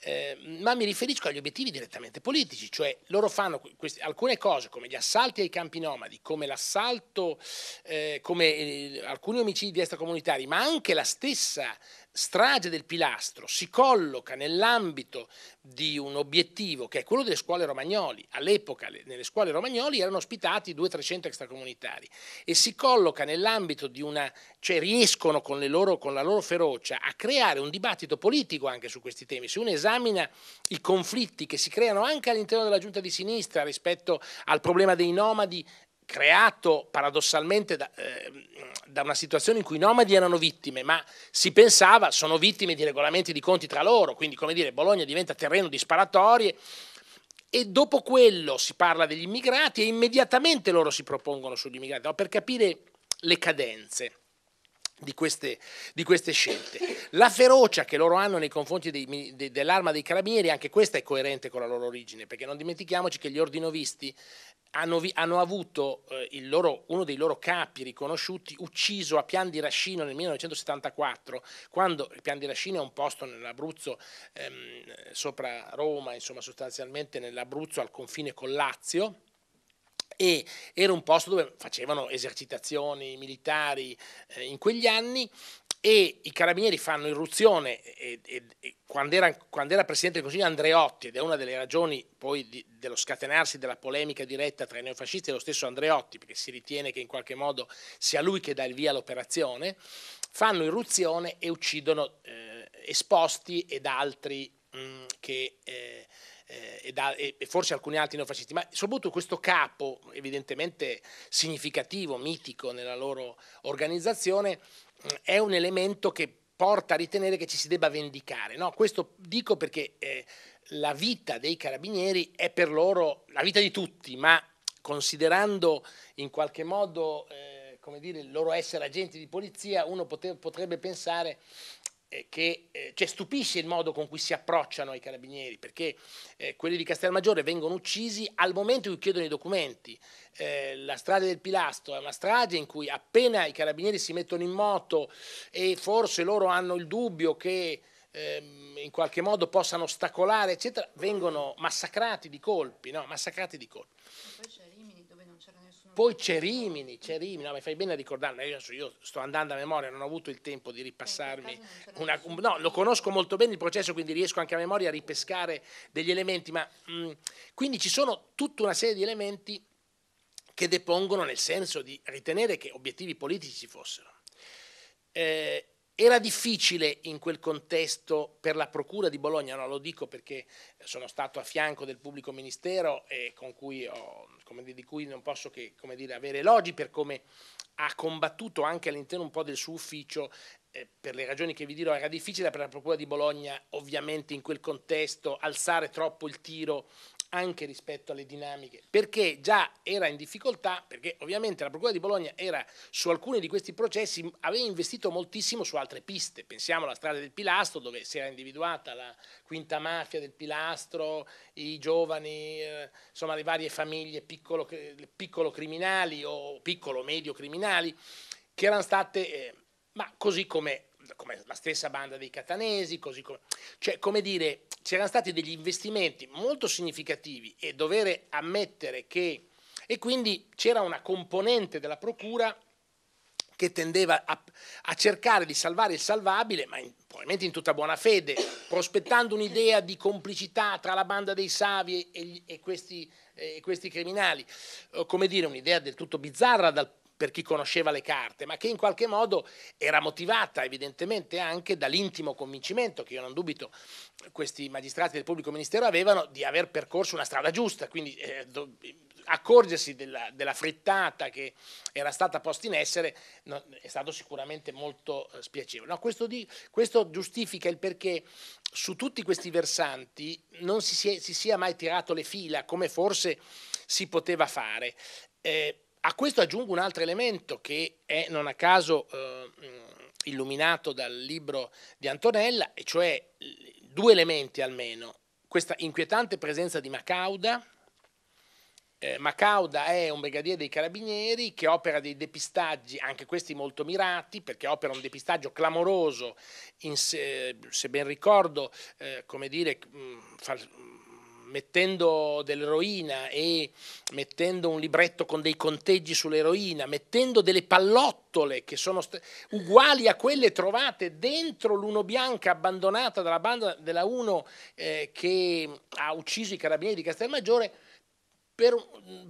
Ehm, ma mi riferisco agli obiettivi direttamente politici, cioè loro fanno queste, alcune cose come gli assalti ai campi nomadi, come l'assalto, eh, come eh, alcuni omicidi extracomunitari, ma anche la stessa strage del pilastro si colloca nell'ambito di un obiettivo che è quello delle scuole romagnoli. All'epoca nelle scuole romagnoli erano ospitati 200-300 extracomunitari e si colloca nell'ambito di una, cioè riescono con, loro, con la loro ferocia a creare un dibattito politico anche su questi temi. Se uno esamina i conflitti che si creano anche all'interno della giunta di sinistra rispetto al problema dei nomadi creato paradossalmente da, eh, da, una situazione in cui i nomadi erano vittime, ma si pensava sono vittime di regolamenti di conti tra loro, quindi come dire Bologna diventa terreno di sparatorie e dopo quello si parla degli immigrati e immediatamente loro si propongono sugli immigrati, no? per capire le cadenze di queste, di queste, scelte. La ferocia che loro hanno nei confronti dei, de, dell'arma dei carabinieri, anche questa è coerente con la loro origine, perché non dimentichiamoci che gli ordinovisti hanno, vi, hanno avuto eh, loro, uno dei loro capi riconosciuti ucciso a Pian di Rascino nel 1974, quando Pian di Rascino è un posto nell'Abruzzo, ehm, sopra Roma, insomma sostanzialmente nell'Abruzzo al confine con Lazio e era un posto dove facevano esercitazioni militari eh, in quegli anni e i carabinieri fanno irruzione e, e, e quando, era, quando, era, presidente del Consiglio Andreotti ed è una delle ragioni poi di, dello scatenarsi della polemica diretta tra i neofascisti e lo stesso Andreotti perché si ritiene che in qualche modo sia lui che dà il via all'operazione fanno irruzione e uccidono eh, Esposti ed altri mh, mm, che eh, eh, e, da, e, e, forse alcuni altri neofascisti, ma soprattutto questo capo, evidentemente significativo, mitico nella loro organizzazione, mm, è un elemento che porta a ritenere che ci si debba vendicare. No? Questo dico perché eh, la vita dei carabinieri è per loro la vita di tutti, ma considerando in qualche modo... Eh, come dire, il loro essere agenti di polizia, uno potrebbe pensare eh, che eh, cioè stupisce il modo con cui si approcciano ai carabinieri, perché eh, quelli di Castelmaggiore vengono uccisi al momento in cui chiedono i documenti. Eh, la strage del Pilastro è una strage in cui appena i carabinieri si mettono in moto e forse loro hanno il dubbio che ehm, in qualche modo possano ostacolare, eccetera, vengono massacrati di colpi. No? Massacrati di colpi. Poi c'è Rimini, c'è Rimini, no, mi fai bene a ricordarlo, io, io, sto andando a memoria, non ho avuto il tempo di ripassarmi. Eh, una, no, lo conosco molto bene il processo, quindi riesco anche a memoria a ripescare degli elementi, ma mh, mm, quindi ci sono tutta una serie di elementi che depongono nel senso di ritenere che obiettivi politici ci fossero. Eh, era difficile in quel contesto per la Procura di Bologna, no, lo dico perché sono stato a fianco del pubblico ministero e cui ho, dire, di cui non posso che dire, avere elogi per come ha combattuto anche all'interno un po' del suo ufficio, eh, per le ragioni che vi dirò, era difficile per la Procura di Bologna ovviamente in quel contesto alzare troppo il tiro anche rispetto alle dinamiche, perché già era in difficoltà, perché ovviamente la Procura di Bologna era su alcuni di questi processi, aveva investito moltissimo su altre piste, pensiamo alla strada del Pilastro dove si era individuata la quinta mafia del Pilastro, i giovani, eh, insomma le varie famiglie piccolo, piccolo, criminali o piccolo medio criminali che erano state... Eh, ma così come come la stessa banda dei catanesi, così come, cioè, come dire, c'erano stati degli investimenti molto significativi e dovere ammettere che, e quindi c'era una componente della procura che tendeva a, a, cercare di salvare il salvabile, ma in, probabilmente in tutta buona fede, prospettando un'idea di complicità tra la banda dei Savi e, e, questi, e questi, criminali. Eh, come dire, un'idea del tutto bizzarra dal, punto per chi conosceva le carte, ma che in qualche modo era motivata evidentemente anche dall'intimo convincimento che io non dubito questi magistrati del pubblico ministero avevano di aver percorso una strada giusta, quindi eh, do, accorgersi della, della, frittata che era stata posta in essere no, è stato sicuramente molto eh, spiacevole. No, questo, di, questo, giustifica il perché su tutti questi versanti non si, si, si sia mai tirato le fila come forse si poteva fare. Eh, a questo aggiungo un altro elemento che è non a caso eh, illuminato dal libro di Antonella, e cioè due elementi almeno. Questa inquietante presenza di Macauda. Eh, Macauda è un brigadiere dei carabinieri che opera dei depistaggi, anche questi molto mirati, perché opera un depistaggio clamoroso, in, se, ben ricordo, eh, come dire, mh, fa, mettendo dell'eroina e mettendo un libretto con dei conteggi sull'eroina, mettendo delle pallottole che sono st- uguali a quelle trovate dentro l'Uno Bianca abbandonata dalla banda della Uno eh, che ha ucciso i carabinieri di Castelmaggiore, per,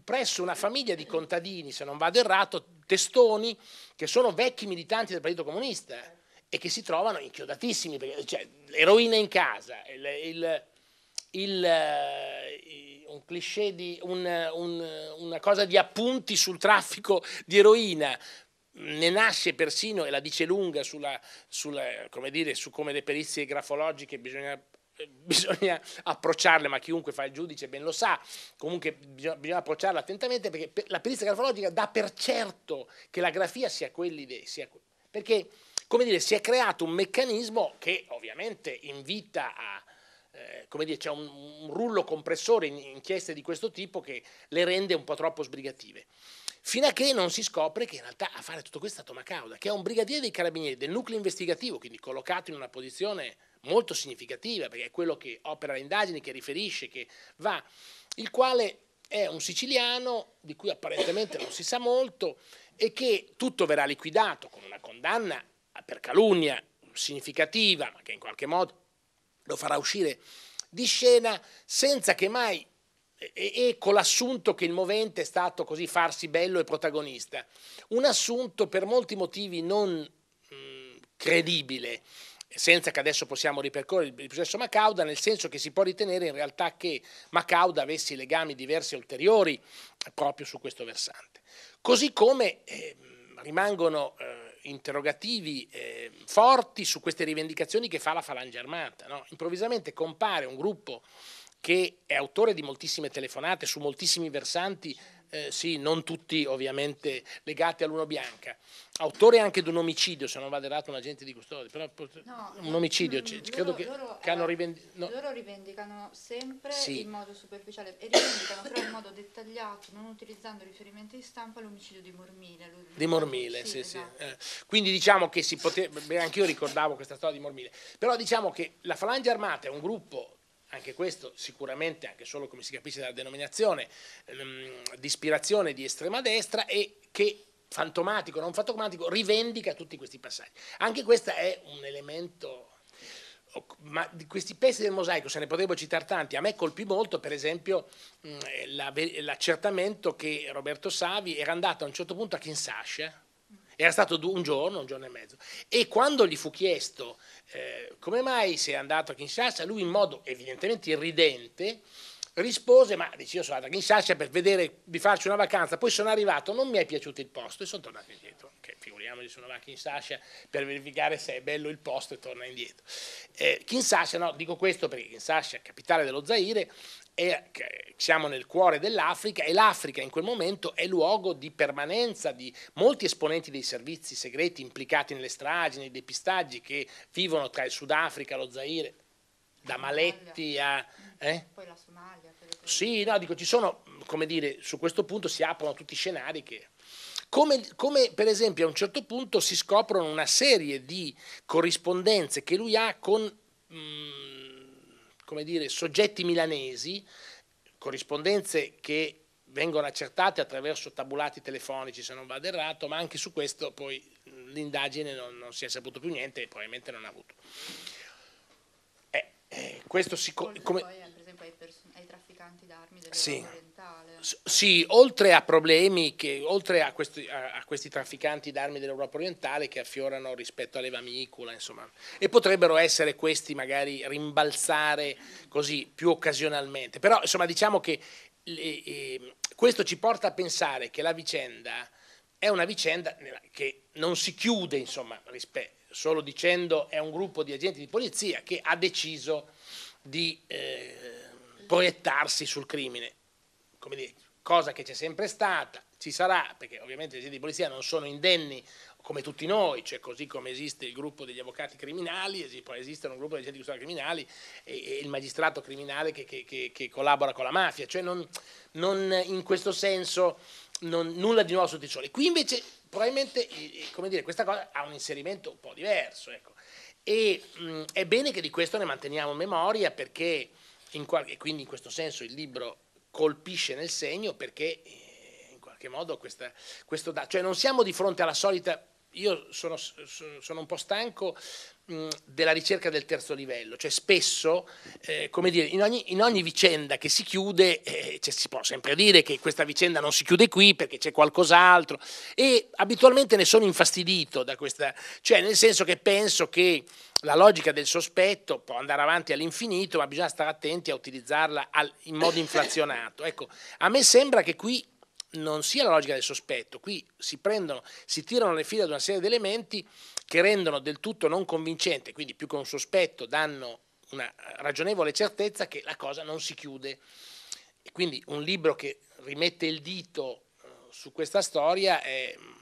presso una famiglia di contadini, se non vado errato, testoni, che sono vecchi militanti del Partito Comunista eh, e che si trovano inchiodatissimi, perché, cioè, eroina in casa, il, il il, eh, un cliché di un, un, una cosa di appunti sul traffico di eroina. Ne nasce persino, e la dice lunga sulla, sulla, come dire, su come le perizie grafologiche bisogna eh, bisogna approcciarle, ma chiunque fa il giudice ben lo sa, comunque bisogna, bisogna approcciarla attentamente perché la perizia grafologica dà per certo che la grafia sia quell'idea, perché come dire, si è creato un meccanismo che ovviamente invita a, eh, come dire, c'è un, un, rullo compressore in inchieste di questo tipo che le rende un po' troppo sbrigative. Fino a che non si scopre che in realtà a fare tutto questo è Toma Macauda, che è un brigadiere dei carabinieri del nucleo investigativo, quindi collocato in una posizione molto significativa, perché è quello che opera le indagini, che riferisce, che va, il quale è un siciliano di cui apparentemente non si sa molto e che tutto verrà liquidato con una condanna per calunnia significativa, ma che in qualche modo lo farà uscire di scena senza che mai e, con l'assunto che il movente è stato così farsi bello e protagonista. Un assunto per molti motivi non mh, mm, credibile, senza che adesso possiamo ripercorrere il processo Macauda, nel senso che si può ritenere in realtà che Macauda avesse legami diversi e ulteriori proprio su questo versante. Così come eh, rimangono... Eh, interrogativi eh, forti su queste rivendicazioni che fa la Falange Armata. No? Improvvisamente compare un gruppo che è autore di moltissime telefonate su moltissimi versanti eh, sì, non tutti ovviamente legati all'Uno Bianca, autore anche di un omicidio, se non vado errato un agente di custodia, però no, un omicidio, no, mm, credo loro, che, loro, che hanno eh, rivendicato. No. Loro rivendicano sempre sì. in modo superficiale e rivendicano però in modo dettagliato, non utilizzando riferimenti di stampa, l'omicidio di Mormile. Di Mormile, sì, sì. Esatto. Eh, quindi diciamo che si poteva, anche io ricordavo questa storia di Mormile, però diciamo che la Falange Armata è un gruppo anche questo sicuramente, anche solo come si capisce dalla denominazione, ehm, di ispirazione di estrema destra e che fantomatico, non fantomatico, rivendica tutti questi passaggi. Anche questo è un elemento, ma di questi pezzi del mosaico se ne potrebbero citare tanti, a me colpì molto per esempio eh, l'accertamento che Roberto Savi era andato a un certo punto a Kinshasa, era stato un giorno, un giorno e mezzo. E quando gli fu chiesto eh, come mai sei andato a Kinshasa, lui in modo evidentemente irridente rispose, ma dice io sono andato a Kinshasa per vedere di farci una vacanza, poi sono arrivato, non mi è piaciuto il posto e sono tornato indietro, che figuriamoci sono andato a Kinshasa per verificare se è bello il posto e torna indietro. Eh, Kinshasa, no, dico questo perché Kinshasa, capitale dello Zaire, e siamo nel cuore dell'Africa e l'Africa in quel momento è luogo di permanenza di molti esponenti dei servizi segreti implicati nelle stragi, nei depistaggi che vivono tra il Sudafrica, lo Zaire, da Maletti a... Eh? Poi la Somalia. Sì, no, dico, ci sono, come dire, su questo punto si aprono tutti i scenari che... Come, come, per esempio a un certo punto si scoprono una serie di corrispondenze che lui ha con... Mh, mm, come dire, soggetti milanesi, corrispondenze che vengono accertate attraverso tabulati telefonici se non vado errato, ma anche su questo poi l'indagine non, non si è saputo più niente e probabilmente non ha avuto. Eh, eh, questo si... Come, ai, ai trafficanti d'armi dell'Europa sì. orientale. S sì, oltre a problemi, che, oltre a questi, a, a questi trafficanti d'armi dell'Europa orientale che affiorano rispetto all'Eva Micola, insomma, e potrebbero essere questi magari rimbalzare così più occasionalmente. Però insomma diciamo che le, eh, questo ci porta a pensare che la vicenda è una vicenda che non si chiude insomma, solo dicendo è un gruppo di agenti di polizia che ha deciso di eh, proiettarsi sul crimine, come dire, cosa che c'è sempre stata, ci sarà, perché ovviamente gli agenti di polizia non sono indenni come tutti noi, cioè così come esiste il gruppo degli avvocati criminali, poi esiste un gruppo degli agenti di custodi criminali e, e, il magistrato criminale che, che, che, che, collabora con la mafia, cioè non, non in questo senso non, nulla di nuovo sotto i sole. Qui invece probabilmente eh, eh, dire, questa cosa ha un inserimento un po' diverso. Ecco. E mh, mm, è bene che di questo ne manteniamo memoria perché e quindi in questo senso il libro colpisce nel segno perché eh, in qualche modo questa, questo da, cioè non siamo di fronte alla solita io sono, sono un po' stanco della ricerca del terzo livello, cioè spesso, eh, come dire, in ogni, in ogni, vicenda che si chiude, eh, cioè, si può sempre dire che questa vicenda non si chiude qui perché c'è qualcos'altro e abitualmente ne sono infastidito da questa, cioè nel senso che penso che la logica del sospetto può andare avanti all'infinito, ma bisogna stare attenti a utilizzarla al, in modo inflazionato. Ecco, a me sembra che qui non sia la logica del sospetto, qui si prendono, si tirano le fila di una serie di elementi che rendono del tutto non convincente, quindi più che un sospetto danno una ragionevole certezza che la cosa non si chiude. E quindi un libro che rimette il dito eh, su questa storia è mm,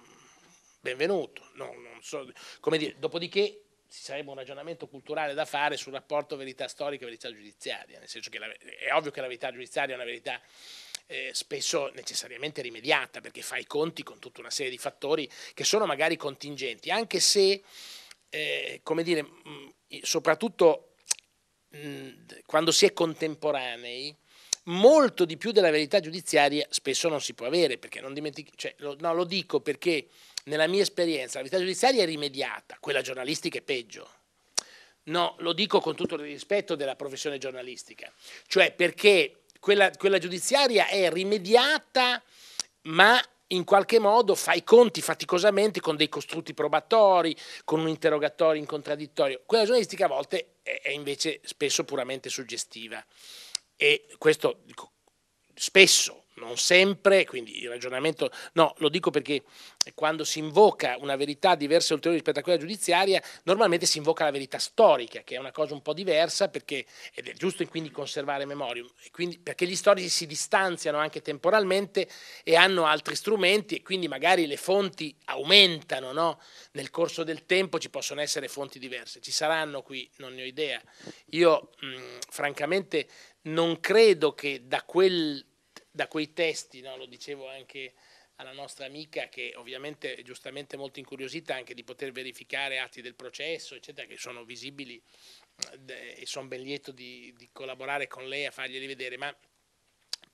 benvenuto. No, so, dire, dopodiché ci sarebbe un ragionamento culturale da fare sul rapporto verità storica e verità giudiziaria, nel senso che la, è ovvio che la verità giudiziaria è una verità eh, spesso necessariamente rimediata, perché fa i conti con tutta una serie di fattori che sono magari contingenti, anche se, eh, come dire, mh, mm, soprattutto mh, mm, quando si è contemporanei, molto di più della verità giudiziaria spesso non si può avere, perché non dimentichi, cioè, lo, no, lo dico perché nella mia esperienza la verità giudiziaria è rimediata, quella giornalistica è peggio. No, lo dico con tutto il rispetto della professione giornalistica, cioè perché quella, quella giudiziaria è rimediata ma in qualche modo fa i conti faticosamente con dei costrutti probatori, con un interrogatorio in contraddittorio. Quella giornalistica a volte è invece spesso puramente suggestiva e questo dico, spesso non sempre, quindi il ragionamento, no, lo dico perché quando si invoca una verità diversa e ulteriore rispetto a quella giudiziaria, normalmente si invoca la verità storica, che è una cosa un po' diversa perché, ed è giusto quindi conservare memorium, quindi, perché gli storici si distanziano anche temporalmente e hanno altri strumenti e quindi magari le fonti aumentano, no? nel corso del tempo ci possono essere fonti diverse, ci saranno qui, non ne ho idea. Io mh, francamente non credo che da quel da quei testi, no? lo dicevo anche alla nostra amica che ovviamente è giustamente molto incuriosita anche di poter verificare atti del processo, eccetera, che sono visibili eh, e sono ben lieto di, di collaborare con lei a farglieli vedere, ma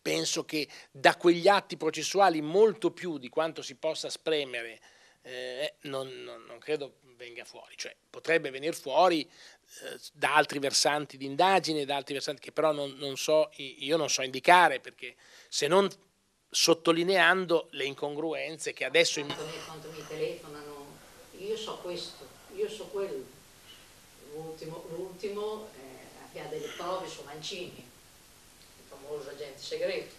penso che da quegli atti processuali molto più di quanto si possa spremere eh, non, non, non, credo venga fuori, cioè potrebbe venire fuori eh, da altri versanti di indagine, da altri versanti che però non, non so, io non so indicare perché se non sottolineando le incongruenze che adesso... Quando, in... quando mi telefonano, io so questo, io so quello, l'ultimo, l'ultimo eh, ha delle prove su Mancini, il famoso agente segreto,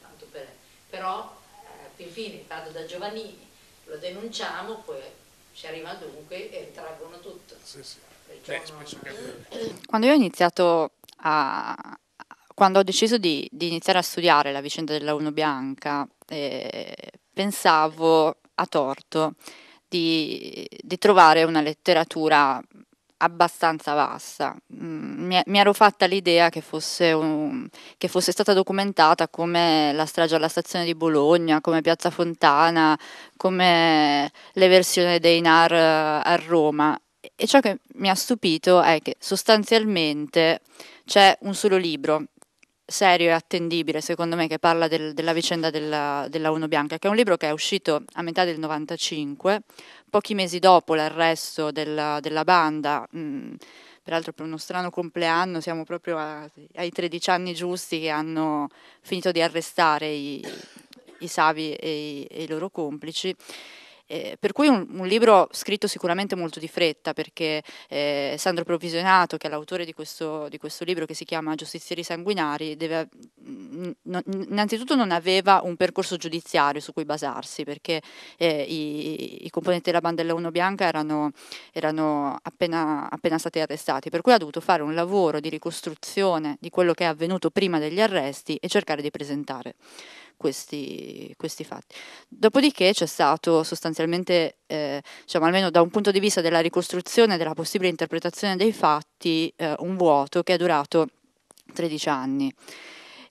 tanto per... però eh, Pinfine, vado da Giovannini, lo denunciamo, poi si arriva dunque e traggono tutto. Sì, sì. Beh, che... <clears throat> Quando io ho iniziato a... Quando ho deciso di, di iniziare a studiare la vicenda della Uno Bianca, eh, pensavo a torto di, di trovare una letteratura abbastanza vasta. Mm, mi, mi, ero fatta l'idea che fosse, un, che fosse, stata documentata come la strage alla stazione di Bologna, come Piazza Fontana, come le versioni dei NAR eh, a Roma. E ciò che mi ha stupito è che sostanzialmente c'è un solo libro serio e attendibile, secondo me, che parla del, della vicenda della, della Uno Bianca, che è un libro che è uscito a metà del 95, pochi mesi dopo l'arresto della, della banda. Mh, mm, peraltro per uno strano compleanno, siamo proprio a, ai 13 anni giusti che hanno finito di arrestare i, i Savi e i, e i loro complici. Eh, per cui un, un, libro scritto sicuramente molto di fretta, perché eh, Sandro Provisionato, che è l'autore di questo, di questo, libro che si chiama Giustizieri sanguinari, deve, non, innanzitutto non aveva un percorso giudiziario su cui basarsi, perché eh, i, i, componenti della bandella 1 Bianca erano, erano appena, appena stati arrestati, per cui ha dovuto fare un lavoro di ricostruzione di quello che è avvenuto prima degli arresti e cercare di presentare questi, questi fatti. Dopodiché c'è stato sostanzialmente, eh, diciamo, almeno da un punto di vista della ricostruzione, della possibile interpretazione dei fatti, eh, un vuoto che è durato 13 anni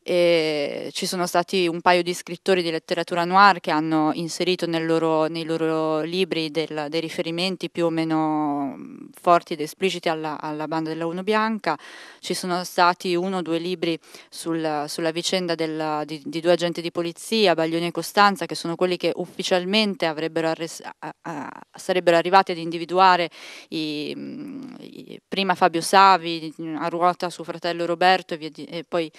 e ci sono stati un paio di scrittori di letteratura noir che hanno inserito loro, nei loro libri del, dei riferimenti più o meno forti ed espliciti alla, alla banda della Uno Bianca, ci sono stati uno o due libri sul, sulla vicenda della, di, di, due agenti di polizia, Baglioni e Costanza, che sono quelli che ufficialmente arres, a, a, sarebbero arrivati ad individuare i, i, prima Fabio Savi a ruota suo fratello Roberto e, di, e poi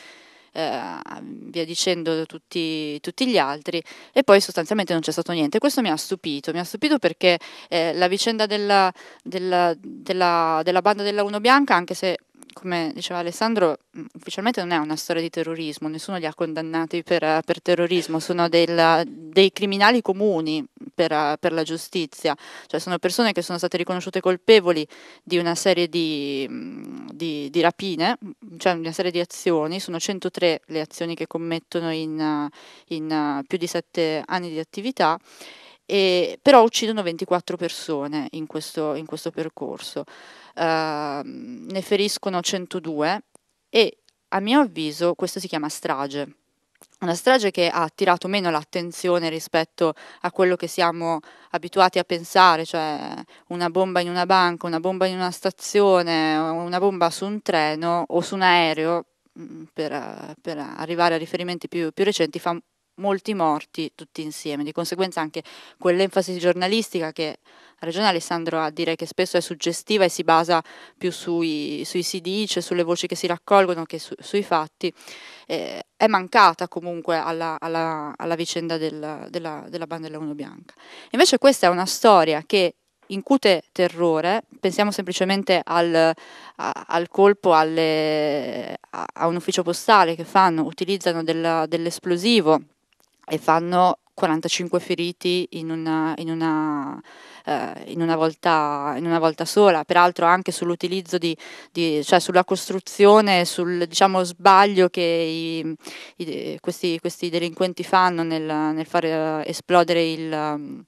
eh, via dicendo tutti, tutti, gli altri e poi sostanzialmente non c'è stato niente. Questo mi ha stupito, mi ha stupito perché eh, la vicenda della, della, della, della banda della Uno Bianca, anche se come diceva Alessandro, mm, ufficialmente non è una storia di terrorismo, nessuno li ha condannati per, eh, per terrorismo, sono del, dei criminali comuni per, eh, per, la giustizia, cioè sono persone che sono state riconosciute colpevoli di una serie di, mm, di, di rapine, cioè una serie di azioni, sono 103 le azioni che commettono in, eh, in più di 7 anni di attività e, però uccidono 24 persone in questo, in questo percorso, uh, ne feriscono 102 e a mio avviso questo si chiama strage. Una strage che ha attirato meno l'attenzione rispetto a quello che siamo abituati a pensare, cioè una bomba in una banca, una bomba in una stazione, una bomba su un treno o su un aereo, mm, per, per arrivare a riferimenti più, più recenti, fa molti morti tutti insieme. Di conseguenza anche quell'enfasi giornalistica che ha ragione Alessandro a dire che spesso è suggestiva e si basa più sui, sui si dice, sulle voci che si raccolgono che su, sui fatti, eh, è mancata comunque alla, alla, alla vicenda del, della, della Bandella 1 Bianca. Invece questa è una storia che incute terrore, pensiamo semplicemente al, a, al colpo alle, a, a, un ufficio postale che fanno, utilizzano della, dell'esplosivo e fanno 45 feriti in una, in, una, eh, in, una volta, in una, volta, sola, peraltro anche sull'utilizzo di, di cioè sulla costruzione, sul diciamo, sbaglio che i, i, questi, questi, delinquenti fanno nel, nel far eh, esplodere il, mm,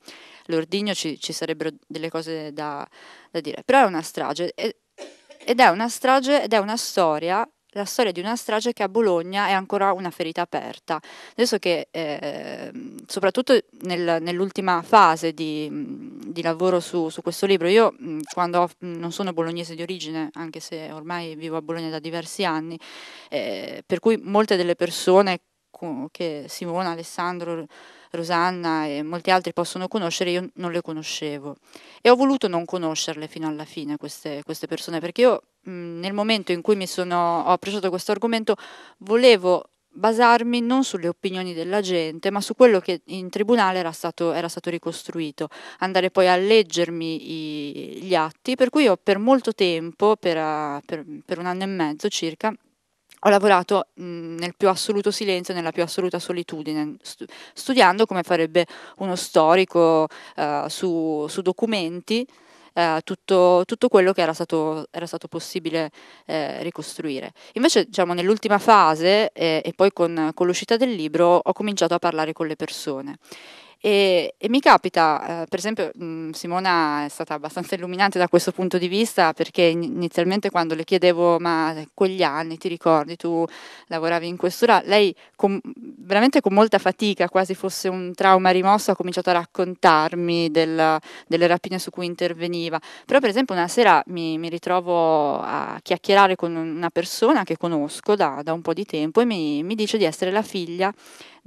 l'ordigno, ci, ci, sarebbero delle cose da, da, dire, però è una strage. Ed è una strage ed è una storia la storia di una strage che a Bologna è ancora una ferita aperta. Adesso che eh, soprattutto nel, nell'ultima fase di, mhmm, di lavoro su, su, questo libro, io mhmm, quando mhmm, non sono bolognese di origine, anche se ormai vivo a Bologna da diversi anni, eh, per cui molte delle persone che Simona, Alessandro, Rosanna e molti altri possono conoscere, io non le conoscevo. E ho voluto non conoscerle fino alla fine queste, queste persone, perché io Mm, nel momento in cui mi sono, ho approcciato questo argomento, volevo basarmi non sulle opinioni della gente, ma su quello che in tribunale era stato, era stato ricostruito, andare poi a leggermi i, gli atti, per cui io per molto tempo, per, per, per un anno e mezzo circa, ho lavorato mh, mm, nel più assoluto silenzio, nella più assoluta solitudine, stu- studiando come farebbe uno storico uh, su, su documenti eh, tutto, tutto, quello che era stato, era stato possibile eh, ricostruire. Invece diciamo, nell'ultima fase eh, e poi con, con l'uscita del libro ho cominciato a parlare con le persone e, e mi capita, eh, per esempio, mh, mm, Simona è stata abbastanza illuminante da questo punto di vista perché inizialmente quando le chiedevo ma quegli anni ti ricordi tu lavoravi in questura, lei con, veramente con molta fatica, quasi fosse un trauma rimosso, ha cominciato a raccontarmi del, delle rapine su cui interveniva. Però per esempio una sera mi, mi ritrovo a chiacchierare con una persona che conosco da, da un po' di tempo e mi, mi dice di essere la figlia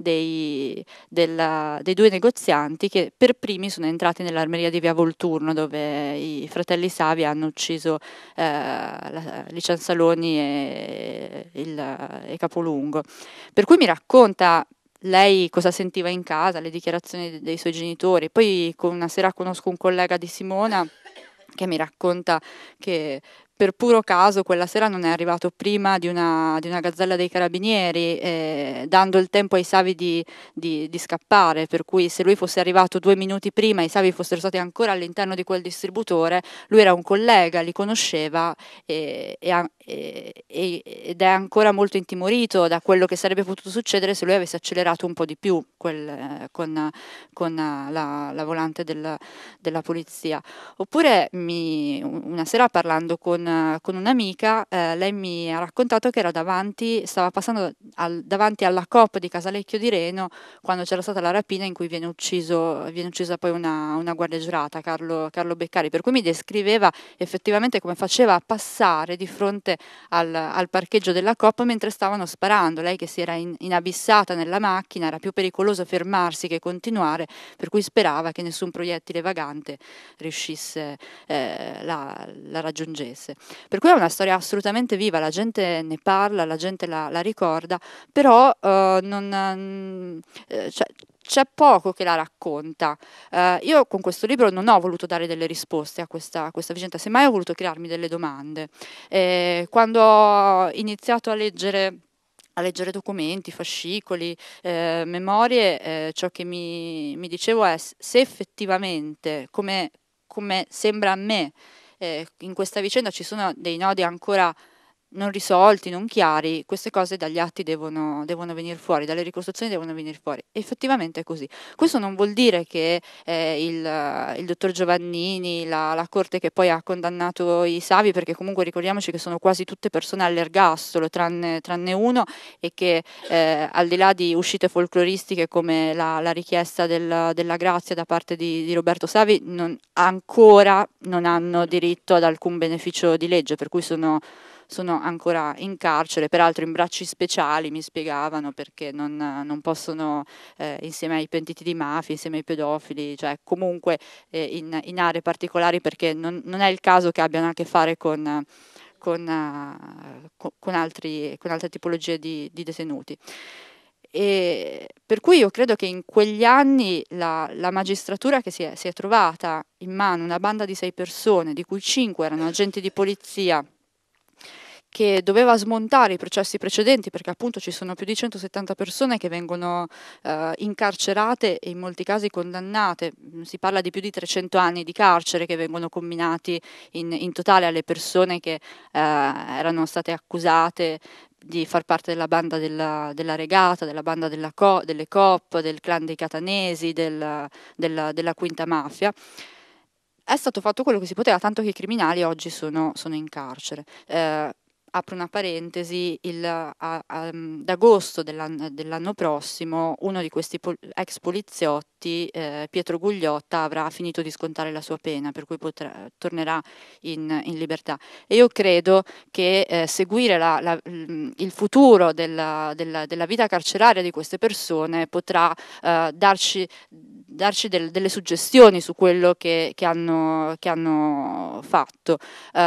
dei, della, dei, due negozianti che per primi sono entrati nell'armeria di Via Volturno dove i fratelli Savi hanno ucciso eh, la, Licensaloni e, il, e Capolungo. Per cui mi racconta lei cosa sentiva in casa, le dichiarazioni dei suoi genitori. Poi una sera conosco un collega di Simona che mi racconta che per puro caso quella sera non è arrivato prima di una, di una gazzella dei carabinieri, eh, dando il tempo ai savi di, di, di, scappare, per cui se lui fosse arrivato due minuti prima e i savi fossero stati ancora all'interno di quel distributore, lui era un collega, li conosceva e, e, e, ed è ancora molto intimorito da quello che sarebbe potuto succedere se lui avesse accelerato un po' di più quel, eh, con, con la, la, volante del, della polizia. Oppure mi, una sera parlando con eh, con, un'amica, eh, lei mi ha raccontato che davanti, stava passando al, davanti alla COP di Casalecchio di Reno quando c'era stata la rapina in cui viene, ucciso, viene uccisa poi una, una guardia giurata, Carlo, Carlo, Beccari, per cui mi descriveva effettivamente come faceva a passare di fronte al, al parcheggio della COP mentre stavano sparando, lei che si era in, inabissata nella macchina, era più pericoloso fermarsi che continuare, per cui sperava che nessun proiettile vagante riuscisse, eh, la, la raggiungesse. Per cui è una storia assolutamente viva, la gente ne parla, la gente la, la ricorda, però eh, non, eh, cioè, c'è poco che la racconta. Eh, io con questo libro non ho voluto dare delle risposte a questa, a questa vicenda, semmai ho voluto crearmi delle domande. Eh, quando ho iniziato a leggere a leggere documenti, fascicoli, eh, memorie, eh, ciò che mi, mi, dicevo è se effettivamente, come, come sembra a me, eh, in questa vicenda ci sono dei nodi ancora non risolti, non chiari, queste cose dagli atti devono, devono venire fuori, dalle ricostruzioni devono venire fuori. effettivamente è così. Questo non vuol dire che eh, il, il, dottor Giovannini, la, la, corte che poi ha condannato i Savi, perché comunque ricordiamoci che sono quasi tutte persone all'ergastolo, tranne, tranne uno, e che eh, al di là di uscite folcloristiche come la, la richiesta del, della grazia da parte di, di Roberto Savi, non, ancora non hanno diritto ad alcun beneficio di legge, per cui sono sono ancora in carcere, peraltro in bracci speciali mi spiegavano perché non, non possono eh, insieme ai pentiti di mafia, insieme ai pedofili, cioè comunque eh, in, in, aree particolari perché non, non, è il caso che abbiano a che fare con... con, con altri, altre tipologie di, di detenuti. E per cui io credo che in quegli anni la, la magistratura che si è, si è, trovata in mano una banda di sei persone, di cui cinque erano agenti di polizia, che doveva smontare i processi precedenti perché appunto ci sono più di 170 persone che vengono eh, incarcerate e in molti casi condannate, mm, si parla di più di 300 anni di carcere che vengono combinati in, in totale alle persone che eh, erano state accusate di far parte della banda della, della regata, della banda della co, delle COP, del clan dei catanesi, del, della, della quinta mafia è stato fatto quello che si poteva, tanto che i criminali oggi sono, sono in carcere. Eh, apro una parentesi, il, a, a, ad agosto dell'anno, dell'anno, prossimo uno di questi pol- ex poliziotti, eh, Pietro Gugliotta, avrà finito di scontare la sua pena, per cui potrà, tornerà in, in, libertà. E io credo che eh, seguire la, la, il futuro della, della, della, vita carceraria di queste persone potrà eh, darci darci del, delle suggestioni su quello che, che, hanno, che hanno, fatto. Uh,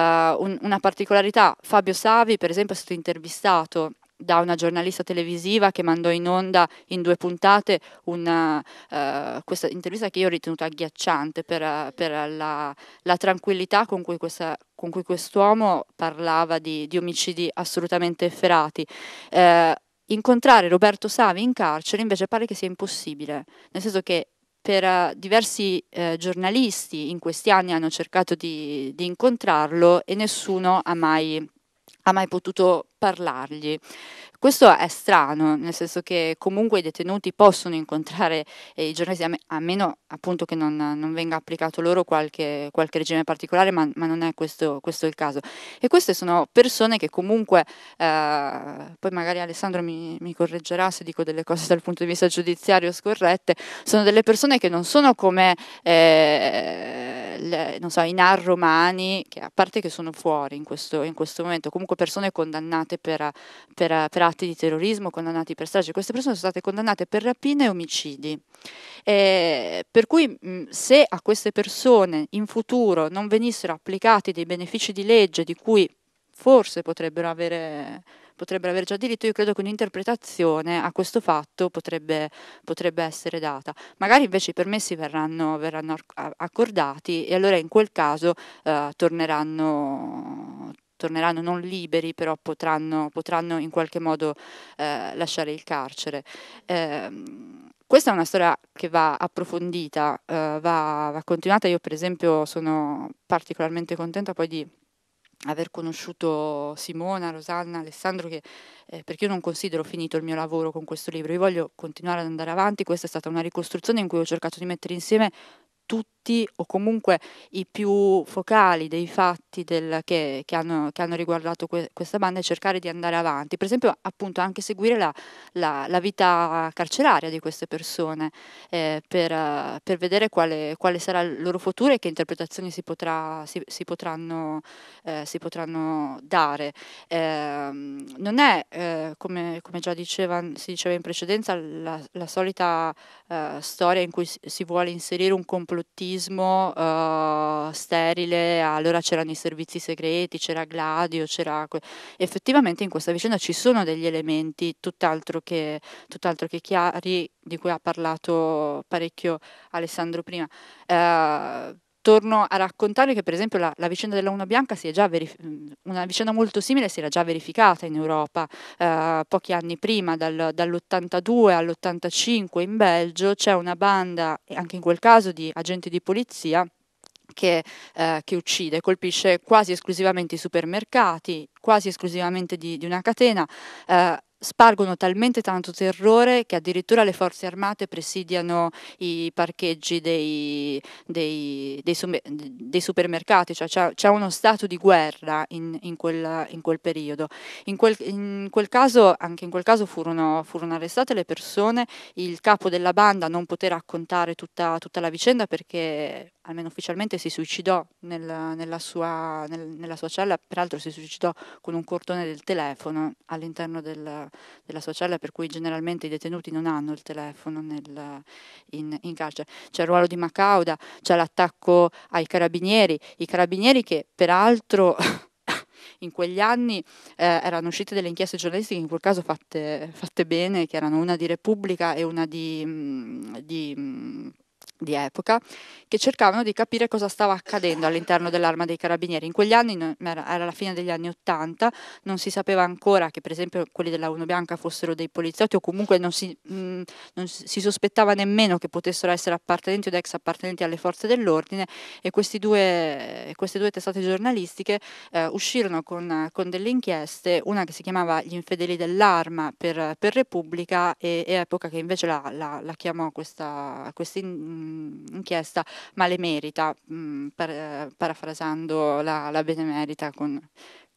un, una particolarità, Fabio Savi per esempio è stato intervistato da una giornalista televisiva che mandò in onda in due puntate una, uh, eh, questa intervista che io ho ritenuto agghiacciante per, per la, la, tranquillità con cui, questa, con cui quest'uomo parlava di, di omicidi assolutamente efferati. Uh, incontrare Roberto Savi in carcere invece pare che sia impossibile, nel senso che per eh, diversi eh, giornalisti in questi anni hanno cercato di, di incontrarlo e nessuno ha mai, ha mai potuto parlargli. Questo è strano, nel senso che comunque i detenuti possono incontrare eh, i giornalisti, a meno appunto che non, non venga applicato loro qualche, qualche regime particolare, ma, ma non è questo, questo, il caso. E queste sono persone che comunque, eh, poi magari Alessandro mi, mi correggerà se dico delle cose dal punto di vista giudiziario scorrette, sono delle persone che non sono come... Eh, le, non so, i narromani, che a parte che sono fuori in questo, in questo momento, comunque persone condannate condannate per, per, per, atti di terrorismo, condannati per strage, queste persone sono state condannate per rapine e omicidi. Eh, per cui mh, se a queste persone in futuro non venissero applicati dei benefici di legge di cui forse potrebbero avere potrebbero aver già diritto, io credo che un'interpretazione a questo fatto potrebbe, potrebbe essere data. Magari invece i permessi verranno, verranno accordati e allora in quel caso eh, torneranno torneranno non liberi, però potranno, potranno in qualche modo eh, lasciare il carcere. Eh, questa è una storia che va approfondita, eh, va, va continuata. Io per esempio sono particolarmente contenta poi di aver conosciuto Simona, Rosanna, Alessandro, che, eh, perché io non considero finito il mio lavoro con questo libro, io voglio continuare ad andare avanti, questa è stata una ricostruzione in cui ho cercato di mettere insieme tutti o comunque i più focali dei fatti del, che, che, hanno, che, hanno, riguardato que, questa banda e cercare di andare avanti. Per esempio, appunto, anche seguire la, la, la vita carceraria di queste persone eh, per, per, vedere quale, quale, sarà il loro futuro e che interpretazioni si, potrà, si, si, potranno, eh, si potranno, dare. Eh, non è, eh, come, come, già diceva, si diceva in precedenza, la, la solita eh, storia in cui si, si vuole inserire un complotto complottismo uh, eh, sterile, allora c'erano i servizi segreti, c'era Gladio, c'era... Effettivamente in questa vicenda ci sono degli elementi tutt'altro che, tutt'altro che chiari di cui ha parlato parecchio Alessandro prima. Uh, torno a raccontare che per esempio la, la vicenda della Una Bianca si è già verif- mm, una vicenda molto simile si era già verificata in Europa eh, pochi anni prima, dal, dall'82 all'85 in Belgio c'è una banda, anche in quel caso di agenti di polizia, che, eh, che, uccide, colpisce quasi esclusivamente i supermercati, quasi esclusivamente di, di una catena, eh, spargono talmente tanto terrore che addirittura le forze armate presidiano i parcheggi dei, dei, dei, dei supermercati, cioè c'è, c'è, uno stato di guerra in, in, quel, in quel, periodo. In quel, in quel caso, anche in quel caso furono, furono, arrestate le persone, il capo della banda non poté raccontare tutta, tutta la vicenda perché almeno ufficialmente si suicidò nel, nella, sua, nel, nella, sua, cella, peraltro si suicidò con un cordone del telefono all'interno del, della sua cella, per cui generalmente i detenuti non hanno il telefono nel, in, in, carcere. C'è il ruolo di Macauda, c'è l'attacco ai carabinieri, i carabinieri che peraltro... <coughs> in quegli anni eh, erano uscite delle inchieste giornalistiche, in quel caso fatte, fatte, bene, che erano una di Repubblica e una di, mm, di mm, di epoca che cercavano di capire cosa stava accadendo all'interno dell'arma dei carabinieri. In quegli anni, era la fine degli anni Ottanta, non si sapeva ancora che per esempio quelli della Uno Bianca fossero dei poliziotti o comunque non si, mh, mm, non si sospettava nemmeno che potessero essere appartenenti o ex appartenenti alle forze dell'ordine e due, queste due testate giornalistiche eh, uscirono con, con, delle inchieste, una che si chiamava Gli infedeli dell'arma per, per Repubblica e, e, Epoca che invece la, la, la chiamò questa, questa in, mh, inchiesta, ma le merita, mh, per, eh, parafrasando la, la benemerita, con,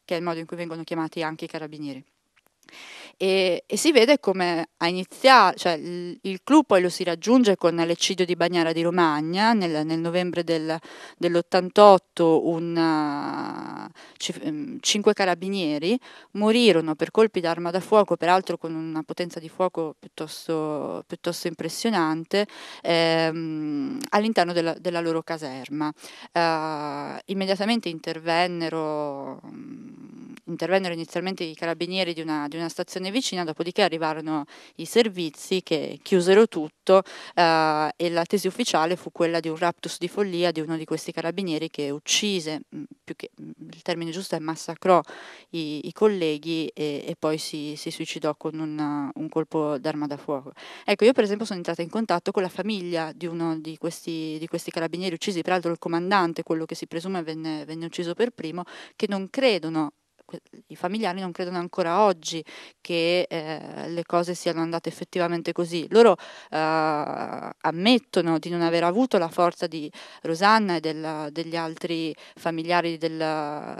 che è il modo in cui vengono chiamati anche i carabinieri e, e si vede come ha iniziato, cioè il, il, clou poi lo si raggiunge con l'eccidio di Bagnara di Romagna nel, nel novembre del, dell'88 una, eh, ehm, cinque carabinieri morirono per colpi d'arma da fuoco, peraltro con una potenza di fuoco piuttosto, piuttosto impressionante ehm, all'interno della, della, loro caserma. Eh, immediatamente intervennero mm, intervennero inizialmente i carabinieri di una, di una, stazione vicina, dopodiché arrivarono i servizi che chiusero tutto eh, e la tesi ufficiale fu quella di un raptus di follia di uno di questi carabinieri che uccise, mm, più che mm, il termine giusto è massacrò i, i colleghi e, e, poi si, si suicidò con una, un colpo d'arma da fuoco. Ecco, io per esempio sono entrata in contatto con la famiglia di uno di questi, di questi carabinieri uccisi, peraltro il comandante, quello che si presume venne, venne ucciso per primo, che non credono i familiari non credono ancora oggi che eh, le cose siano andate effettivamente così. Loro eh, ammettono di non aver avuto la forza di Rosanna e del, degli altri familiari del,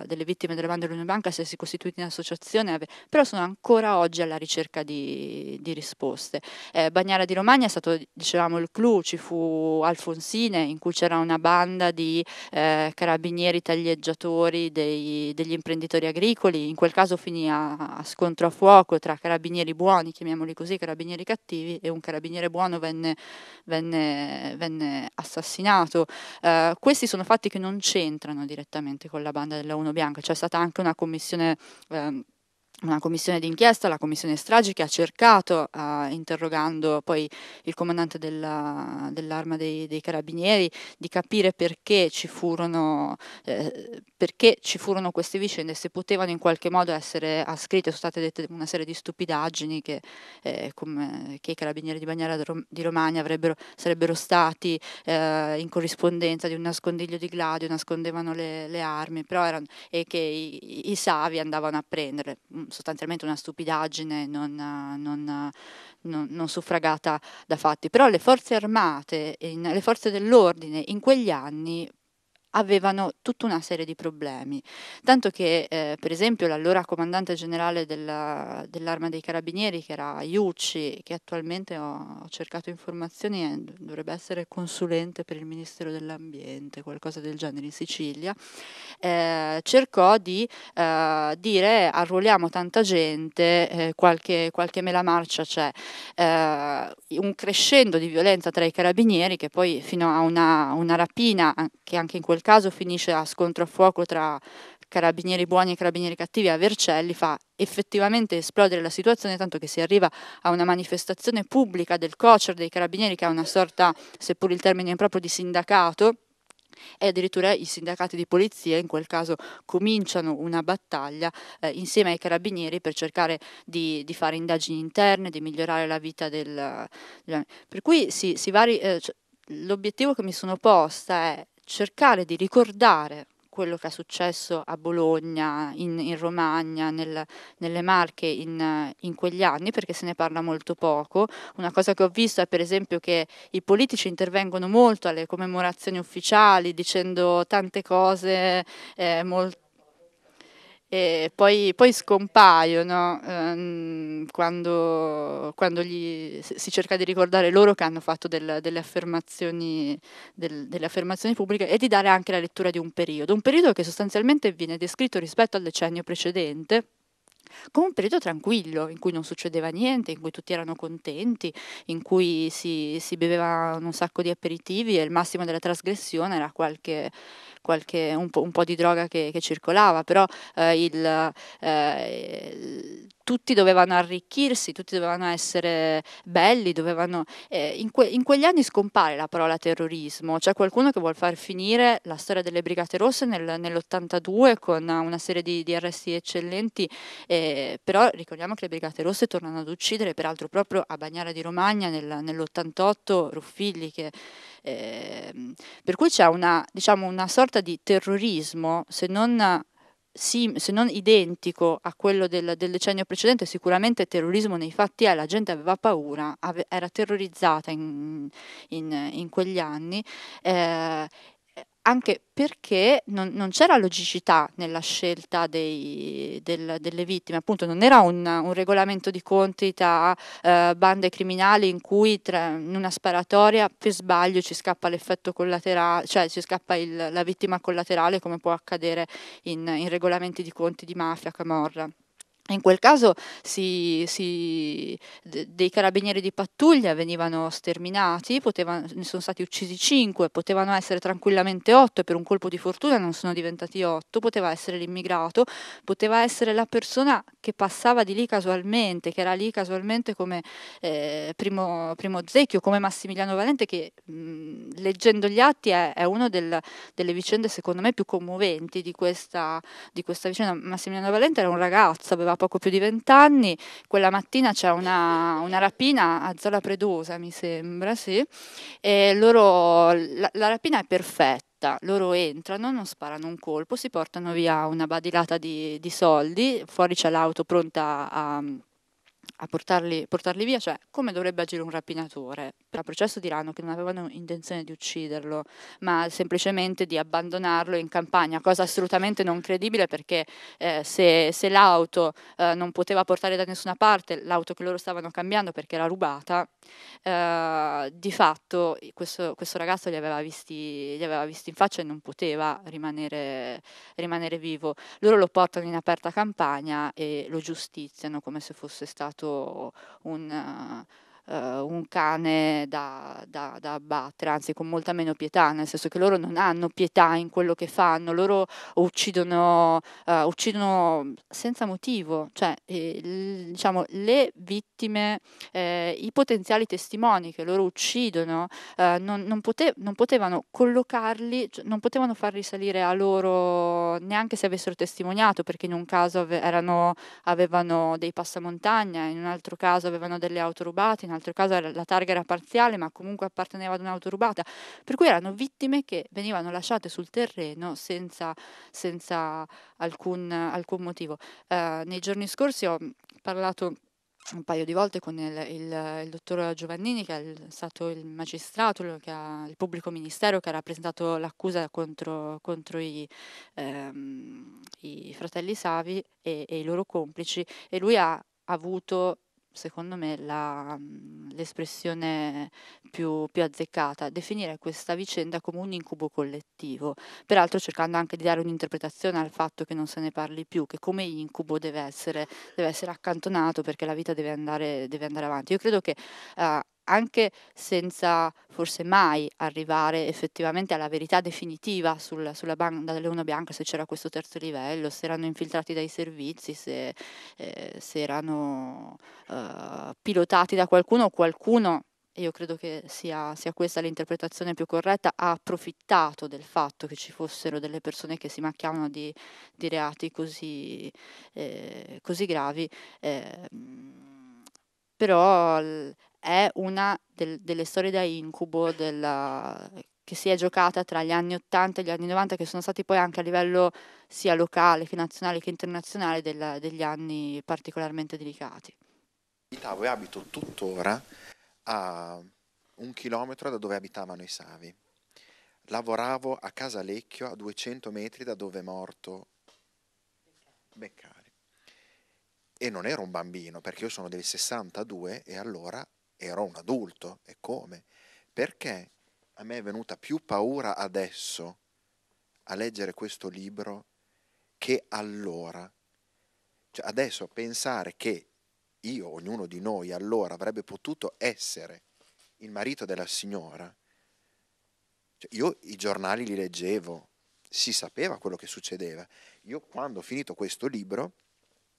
delle vittime della banda dell'Unibanca essersi costituiti in associazione, però sono ancora oggi alla ricerca di, di risposte. Eh, Bagnara di Romagna è stato, dicevamo, il clou, ci fu Alfonsine in cui c'era una banda di eh, carabinieri taglieggiatori dei, degli imprenditori agricoli pericoli, in quel caso finì a, a scontro a fuoco tra carabinieri buoni, chiamiamoli così, carabinieri cattivi, e un carabiniere buono venne, venne, venne assassinato. Uh, questi sono fatti che non c'entrano direttamente con la banda della Uno Bianca, c'è stata anche una commissione... Um, una commissione d'inchiesta, la commissione stragi, che ha cercato, eh, interrogando poi il comandante della, dell'arma dei, dei, carabinieri, di capire perché ci, furono, eh, perché ci furono queste vicende, se potevano in qualche modo essere ascritte, sono state dette una serie di stupidaggini che, eh, come, che i carabinieri di Bagnara di Romagna sarebbero stati eh, in corrispondenza di un nascondiglio di Gladio, nascondevano le, le armi erano, e che i, i savi andavano a prendere mm sostanzialmente una stupidaggine non, non, non, non suffragata da fatti, però le forze armate, in, le forze dell'ordine in quegli anni avevano tutta una serie di problemi. Tanto che, eh, per esempio, l'allora comandante generale della, dell'arma dei carabinieri, che era Iucci, che attualmente ho, ho cercato informazioni, eh, dovrebbe essere consulente per il Ministero dell'Ambiente, qualcosa del genere in Sicilia, eh, cercò di eh, dire arruoliamo tanta gente, eh, qualche, qualche mela marcia c'è. Eh, un crescendo di violenza tra i carabinieri che poi fino a una, una rapina, che anche in quel quel caso finisce a scontro a fuoco tra carabinieri buoni e carabinieri cattivi a Vercelli fa effettivamente esplodere la situazione, tanto che si arriva a una manifestazione pubblica del COCER dei carabinieri che ha una sorta, seppur il termine è proprio di sindacato e addirittura i sindacati di polizia in quel caso cominciano una battaglia eh, insieme ai carabinieri per cercare di, di, fare indagini interne, di migliorare la vita del... per cui sì, si vari, eh, cioè, l'obiettivo che mi sono posta è cercare di ricordare quello che è successo a Bologna, in, in Romagna, nel, nelle Marche in, in, quegli anni, perché se ne parla molto poco. Una cosa che ho visto è per esempio che i politici intervengono molto alle commemorazioni ufficiali dicendo tante cose eh, molto e poi, poi scompaiono ehm, quando, quando gli, si cerca di ricordare loro che hanno fatto del, delle, affermazioni, del, delle, affermazioni, pubbliche e di dare anche la lettura di un periodo, un periodo che sostanzialmente viene descritto rispetto al decennio precedente. Come un periodo tranquillo in cui non succedeva niente, in cui tutti erano contenti, in cui si, si bevevano un sacco di aperitivi e il massimo della trasgressione era qualche, qualche, un, po', un, po', di droga che, che circolava, però eh, il, eh, tutti dovevano arricchirsi, tutti dovevano essere belli, dovevano, eh, in, que, in, quegli anni scompare la parola terrorismo, c'è qualcuno che vuole far finire la storia delle Brigate Rosse nel, nell'82 con una serie di, di arresti eccellenti, eh, però ricordiamo che le Brigate Rosse tornano ad uccidere, peraltro proprio a Bagnara di Romagna nel, nell'88 Ruffilli che eh, per cui c'è una, diciamo, una sorta di terrorismo, se non Sim, se non identico a quello del, del, decennio precedente, sicuramente terrorismo nei fatti è, la gente aveva paura, ave, era terrorizzata in, in, in quegli anni eh, anche perché non, non, c'era logicità nella scelta dei, del, delle vittime, appunto non era un, un regolamento di conti tra eh, bande criminali in cui tra, in una sparatoria per sbaglio ci scappa l'effetto collaterale, cioè ci scappa il, la vittima collaterale come può accadere in, in regolamenti di conti di mafia, camorra. In quel caso si, si, dei carabinieri di pattuglia venivano sterminati, potevano, ne sono stati uccisi cinque, potevano essere tranquillamente otto e per un colpo di fortuna non sono diventati otto, poteva essere l'immigrato, poteva essere la persona che passava di lì casualmente, che era lì casualmente come eh, primo, primo Zecchio, come Massimiliano Valente, che mh, mm, leggendo gli atti è, è una delle vicende secondo me più commoventi di questa, di questa vicenda. Massimiliano Valente era un ragazzo, aveva poco più di vent'anni, quella mattina c'è una, una, rapina a Zola Predosa, mi sembra, sì, e loro, la, la rapina è perfetta loro entrano, non sparano un colpo, si portano via una badilata di, di soldi, fuori c'è l'auto pronta a, a portarli, portarli, via, cioè come dovrebbe agire un rapinatore. A processo diranno che non avevano intenzione di ucciderlo, ma semplicemente di abbandonarlo in campagna, cosa assolutamente non credibile perché eh, se, se, l'auto eh, non poteva portare da nessuna parte, l'auto che loro stavano cambiando perché era rubata, eh, di fatto questo, questo, ragazzo li aveva, visti, li aveva visti in faccia e non poteva rimanere, rimanere vivo. Loro lo portano in aperta campagna e lo giustiziano come se fosse stato una eh, un cane da, da, da, abbattere, anzi con molta meno pietà, nel senso che loro non hanno pietà in quello che fanno, loro uccidono, eh, uccidono senza motivo, cioè eh, diciamo, le vittime, eh, i potenziali testimoni che loro uccidono eh, non, non, pote- non potevano collocarli, cioè, non potevano far risalire a loro neanche se avessero testimoniato, perché in un caso ave- erano, avevano dei passamontagna, in un altro caso avevano delle auto rubate, in altro caso la targa era parziale ma comunque apparteneva ad un'auto rubata, per cui erano vittime che venivano lasciate sul terreno senza, senza alcun, alcun, motivo. Eh, nei giorni scorsi ho parlato un paio di volte con il, il, il dottor Giovannini, che è il, stato il magistrato, che ha, il pubblico ministero che ha rappresentato l'accusa contro, contro i, ehm, i, fratelli Savi e, e i loro complici, e lui ha avuto secondo me, la, mhmm, l'espressione più, più, azzeccata, definire questa vicenda come un incubo collettivo, peraltro cercando anche di dare un'interpretazione al fatto che non se ne parli più, che come incubo deve essere, deve essere accantonato perché la vita deve andare, deve andare avanti. Io credo che uh, anche senza forse mai arrivare effettivamente alla verità definitiva sul, sulla banda delle Luna Bianca, se c'era questo terzo livello, se erano infiltrati dai servizi, se, eh, se erano eh, pilotati da qualcuno o qualcuno io credo che sia, sia, questa l'interpretazione più corretta, ha approfittato del fatto che ci fossero delle persone che si macchiavano di, di reati così, eh, così gravi. Eh, però è una del, delle storie da incubo della, che si è giocata tra gli anni 80 e gli anni 90, che sono stati poi anche a livello sia locale che nazionale che internazionale della, degli anni particolarmente delicati. Abitavo e abito tuttora a un chilometro da dove abitavano i Savi. Lavoravo a Casalecchio a 200 metri da dove è morto Beccari. E non ero un bambino perché io sono del 62 e allora ero un adulto e come? Perché a me è venuta più paura adesso a leggere questo libro che allora. Cioè adesso pensare che io, ognuno di noi allora avrebbe potuto essere il marito della signora, cioè io i giornali li leggevo, si sapeva quello che succedeva. Io quando ho finito questo libro,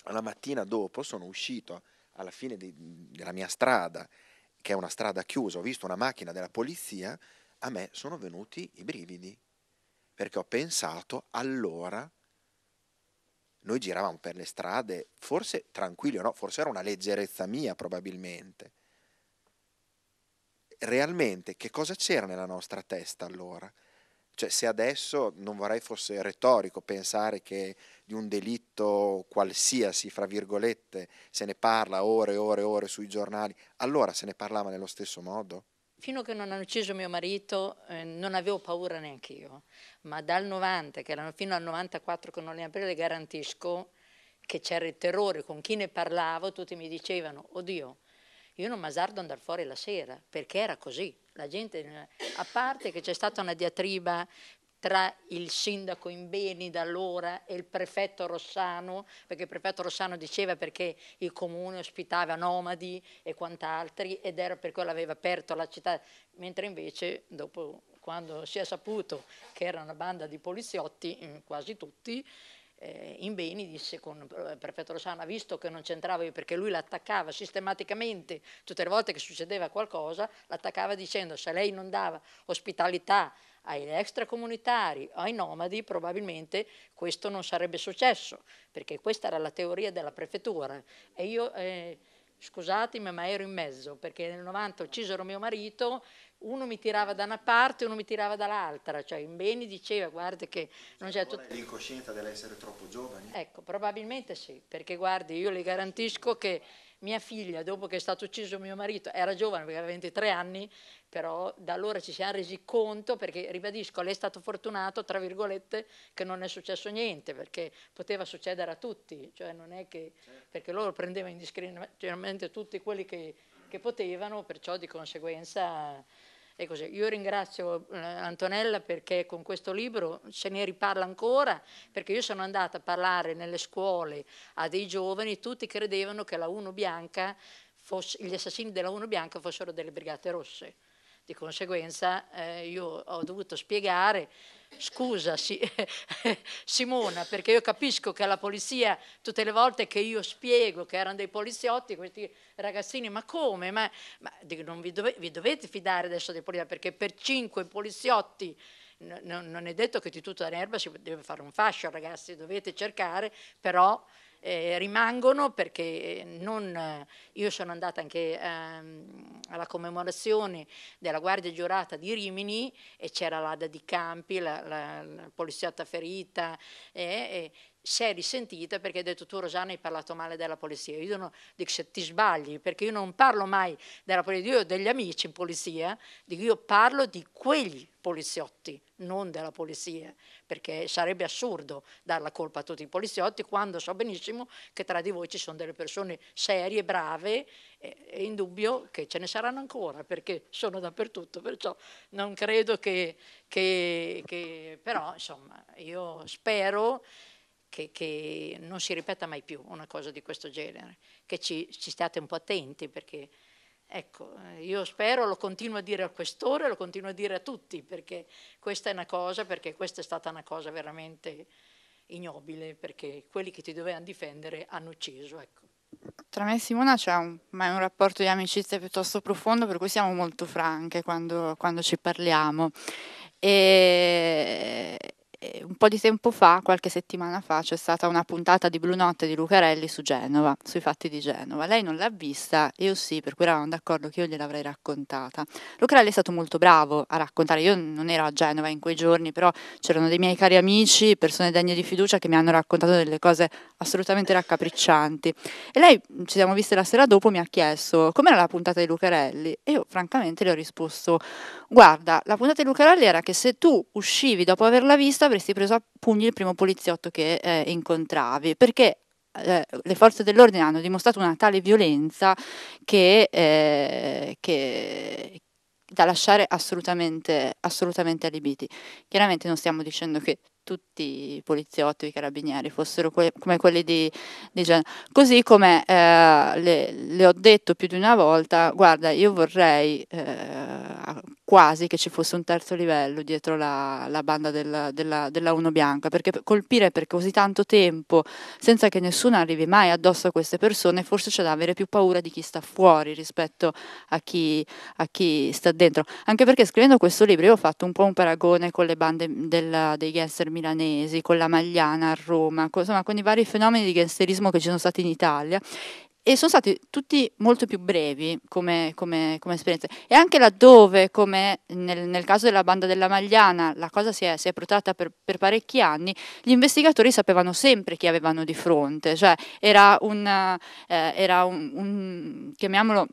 la mattina dopo sono uscito alla fine di, della mia strada che è una strada chiusa, ho visto una macchina della polizia, a me sono venuti i brividi, perché ho pensato allora, noi giravamo per le strade, forse tranquilli o no, forse era una leggerezza mia probabilmente, realmente che cosa c'era nella nostra testa allora? Cioè, se adesso non vorrei fosse retorico pensare che di un delitto qualsiasi, fra virgolette, se ne parla ore e ore e ore sui giornali, allora se ne parlava nello stesso modo? Fino a che non hanno ucciso mio marito eh, non avevo paura neanche io, ma dal 90, che erano fino al 94 che non le aprì, le garantisco che c'era il terrore, con chi ne parlavo tutti mi dicevano, oddio, io non m'azzardo andare fuori la sera, perché era così. La gente, a parte che c'è stata una diatriba tra il sindaco in beni da allora e il prefetto Rossano, perché il prefetto Rossano diceva perché il comune ospitava nomadi e quant'altri ed era per quello aveva aperto la città, mentre invece dopo quando si è saputo che era una banda di poliziotti, mm, quasi tutti, eh, beni disse con il eh, prefetto Rosana visto che non c'entrava io perché lui l'attaccava sistematicamente tutte le volte che succedeva qualcosa, l'attaccava dicendo se lei non dava ospitalità agli extracomunitari ai nomadi probabilmente questo non sarebbe successo, perché questa era la teoria della prefettura e io... Eh, scusatemi ma ero in mezzo perché nel 90 uccisero mio marito uno mi tirava da una parte e uno mi tirava dall'altra, cioè in beni diceva guarda che non c'è tutto... L'incoscienza dell'essere troppo giovani? Ecco, probabilmente sì, perché guardi, io le garantisco che mia figlia, dopo che è stato ucciso mio marito, era giovane perché aveva 23 anni, però da allora ci siamo resi conto, perché ribadisco, lei è stato fortunato, tra virgolette, che non è successo niente, perché poteva succedere a tutti, cioè non è che... Certo. perché loro prendevano indiscriminatamente tutti quelli che, che potevano, perciò di conseguenza... E così. Io ringrazio eh, Antonella perché con questo libro se ne riparla ancora, perché io sono andata a parlare nelle scuole a dei giovani, tutti credevano che la 1 bianca fosse, gli assassini della 1 bianca fossero delle brigate rosse. Di conseguenza eh, io ho dovuto spiegare scusa si, <laughs> Simona, perché io capisco che la polizia tutte le volte che io spiego che erano dei poliziotti, questi ragazzini, ma come? Ma, ma non vi, dove, vi, dovete fidare adesso dei poliziotti, perché per cinque poliziotti non è detto che di tutta l'erba si deve fare un fascio, ragazzi, dovete cercare, però eh, rimangono perché eh, non, eh, io sono andata anche ehm, alla commemorazione della Guardia Giurata di Rimini e c'era l'Ada di Campi, la, la, la poliziotta ferita eh, si è risentita perché ha detto tu Rosana hai parlato male della polizia. Io non, dico ti sbagli perché io non parlo mai della polizia, io ho degli amici in polizia, dico io parlo di quegli poliziotti, non della polizia, perché sarebbe assurdo dar la colpa a tutti i poliziotti quando so benissimo che tra di voi ci sono delle persone serie, brave e, e indubbio che ce ne saranno ancora perché sono dappertutto, perciò non credo che, che, che però insomma io spero che, che, non si ripeta mai più una cosa di questo genere, che ci, ci state un po' attenti perché, ecco, eh, io spero, lo continuo a dire al questore, lo continuo a dire a tutti perché questa è una cosa, perché questa è stata una cosa veramente ignobile, perché quelli che ti dovevano difendere hanno ucciso, ecco. Tra me e Simona c'è un, un, rapporto di amicizia piuttosto profondo, per cui siamo molto franche quando, quando ci parliamo. E, eh, un po' di tempo fa, qualche settimana fa, c'è stata una puntata di Blu Notte di Lucarelli su Genova, sui fatti di Genova. Lei non l'ha vista, io sì, per cui eravamo d'accordo che io gliel'avrei raccontata. Lucarelli è stato molto bravo a raccontare, io non ero a Genova in quei giorni, però c'erano dei miei cari amici, persone degne di fiducia che mi hanno raccontato delle cose assolutamente raccapriccianti. E lei, ci siamo viste la sera dopo, mi ha chiesto com'era la puntata di Lucarelli e io francamente le ho risposto guarda, la puntata di Lucarelli era che se tu uscivi dopo averla vista avresti preso a pugni il primo poliziotto che eh, incontravi, perché eh, le forze dell'ordine hanno dimostrato una tale violenza che, eh, che da lasciare assolutamente, assolutamente allibiti. Chiaramente non stiamo dicendo che tutti i poliziotti o i carabinieri fossero que- come quelli di, di Genova. Così come eh, le, le, ho detto più di una volta, guarda, io vorrei eh, quasi che ci fosse un terzo livello dietro la, la banda della, della, della, Uno Bianca, perché colpire per così tanto tempo senza che nessuno arrivi mai addosso a queste persone, forse c'è da avere più paura di chi sta fuori rispetto a chi, a chi sta dentro. Anche perché scrivendo questo libro io ho fatto un po' un paragone con le bande della, dei gangster milanesi, con la Magliana a Roma, con, insomma con i vari fenomeni di gangsterismo che ci sono stati in Italia e sono stati tutti molto più brevi come, come, come esperienze. E anche laddove, come nel, nel, caso della banda della Magliana, la cosa si è, si è protratta per, per, parecchi anni, gli investigatori sapevano sempre chi avevano di fronte, cioè era, una, eh, era un, un, chiamiamolo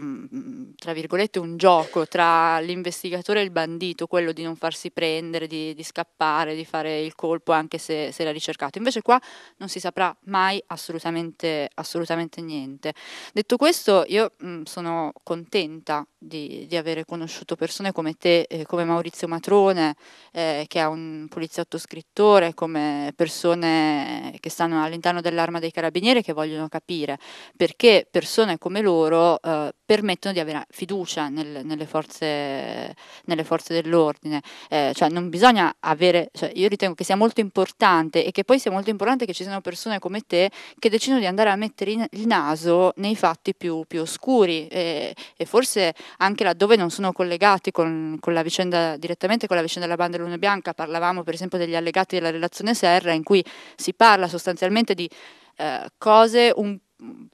Mm, tra virgolette un gioco tra l'investigatore e il bandito, quello di non farsi prendere, di, di scappare, di fare il colpo anche se, se, era ricercato. Invece qua non si saprà mai assolutamente, assolutamente niente. Detto questo, io mh, mm, sono contenta di, di, avere conosciuto persone come te, eh, come Maurizio Matrone, eh, che è un poliziotto scrittore, come persone che stanno all'interno dell'arma dei carabinieri che vogliono capire perché persone come loro eh, permettono di avere fiducia nel, nelle, forze, nelle, forze, dell'ordine. Eh, cioè non bisogna avere, cioè io ritengo che sia molto importante e che poi sia molto importante che ci siano persone come te che decidono di andare a mettere in, il naso nei fatti più, più oscuri e, e, forse anche laddove non sono collegati con, con, la vicenda direttamente con la vicenda della banda Luna Bianca. Parlavamo per esempio degli allegati della relazione Serra in cui si parla sostanzialmente di eh, cose un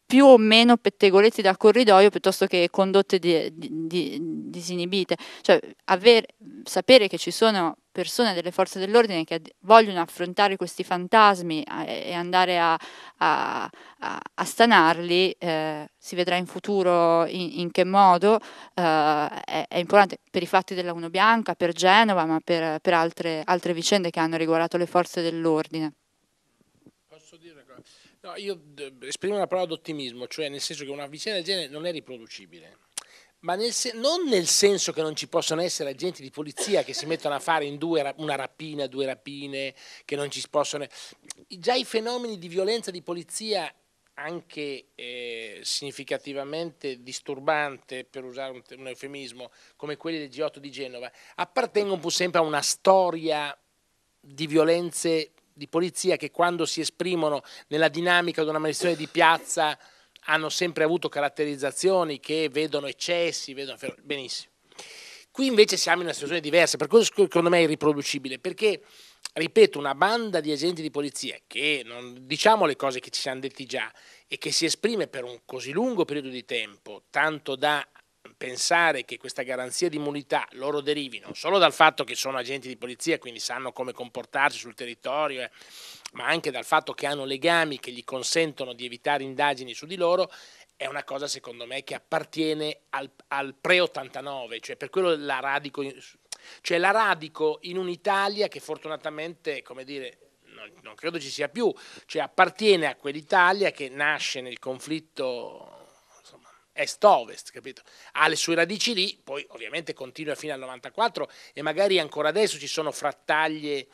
più o meno pettegolezzi da corridoio piuttosto che condotte di, di, di, disinibite. Cioè, aver, sapere che ci sono persone delle forze dell'ordine che vogliono affrontare questi fantasmi e andare a, a, a stanarli, eh, si vedrà in futuro in, in che modo, eh, è, è, importante per i fatti della Uno Bianca, per Genova, ma per, per altre, altre vicende che hanno riguardato le forze dell'ordine. No, io esprimo una parola d'ottimismo, cioè nel senso che una vicenda del genere non è riproducibile. Ma nel se- non nel senso che non ci possono essere agenti di polizia che si mettono a fare in due ra- una rapina, due rapine, che non ci possono. Già i fenomeni di violenza di polizia anche eh, significativamente disturbante, per usare un, un, eufemismo, come quelli del G8 di Genova, appartengono pur sempre a una storia di violenze di polizia che quando si esprimono nella dinamica di una manifestazione di piazza hanno sempre avuto caratterizzazioni che vedono eccessi, vedono benissimo. Qui invece siamo in una situazione diversa, per questo secondo me è irriproducibile, perché ripeto, una banda di agenti di polizia che non diciamo le cose che ci siamo detti già e che si esprime per un così lungo periodo di tempo, tanto da pensare che questa garanzia di immunità loro derivi non solo dal fatto che sono agenti di polizia, quindi sanno come comportarsi sul territorio, eh, ma anche dal fatto che hanno legami che gli consentono di evitare indagini su di loro, è una cosa secondo me che appartiene al, al pre-89, cioè per quello la radico, cioè la radico in un'Italia che fortunatamente, come dire, non, non credo ci sia più, cioè appartiene a quell'Italia che nasce nel conflitto est-ovest, capito? Ha le sue radici lì, poi ovviamente continua fino al 94 e magari ancora adesso ci sono frattaglie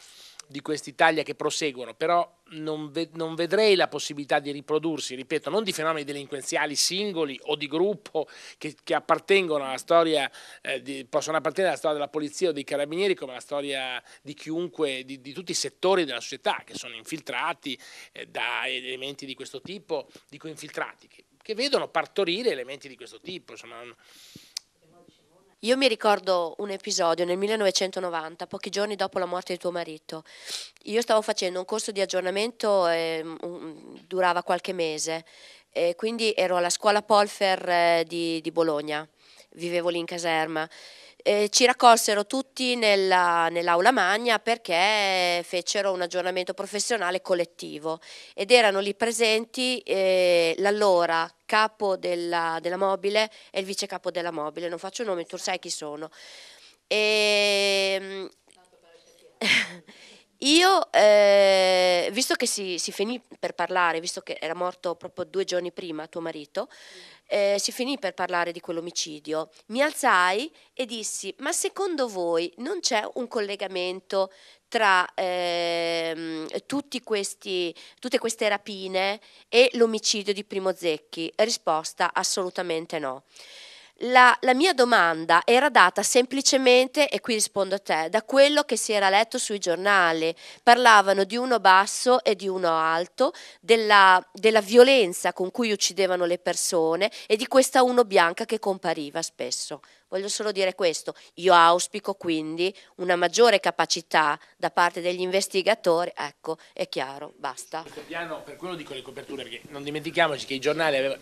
di quest'Italia che proseguono, però non, ve- non, vedrei la possibilità di riprodursi, ripeto, non di fenomeni delinquenziali singoli o di gruppo che, che appartengono alla storia, eh, di, possono appartenere alla storia della polizia o dei carabinieri come la storia di chiunque, di, di tutti i settori della società che sono infiltrati eh, da elementi di questo tipo, dico infiltrati, che che vedono partorire elementi di questo tipo. Insomma. Io mi ricordo un episodio nel 1990, pochi giorni dopo la morte di tuo marito. Io stavo facendo un corso di aggiornamento, eh, un, durava qualche mese, e quindi ero alla scuola Polfer eh, di, di Bologna, vivevo lì in caserma. Eh, ci raccolsero tutti nella, nell'aula magna perché fecero un aggiornamento professionale collettivo ed erano lì presenti eh, l'allora capo della, della, mobile e il vice capo della mobile, non faccio nomi, tu sai chi sono. E, ehm, <laughs> io, eh, visto che si, si finì per parlare, visto che era morto proprio due giorni prima tuo marito, mm eh, si finì per parlare di quell'omicidio, mi alzai e dissi, ma secondo voi non c'è un collegamento tra ehm, questi, tutte queste rapine e l'omicidio di Primo Zecchi? Risposta assolutamente no. La, la, mia domanda era data semplicemente, e qui rispondo a te, da quello che si era letto sui giornali. Parlavano di uno basso e di uno alto, della, della violenza con cui uccidevano le persone e di questa uno bianca che compariva spesso. Voglio solo dire questo, io auspico quindi una maggiore capacità da parte degli investigatori, ecco, è chiaro, basta. per quello dico le coperture, perché non dimentichiamoci che i giornali avevano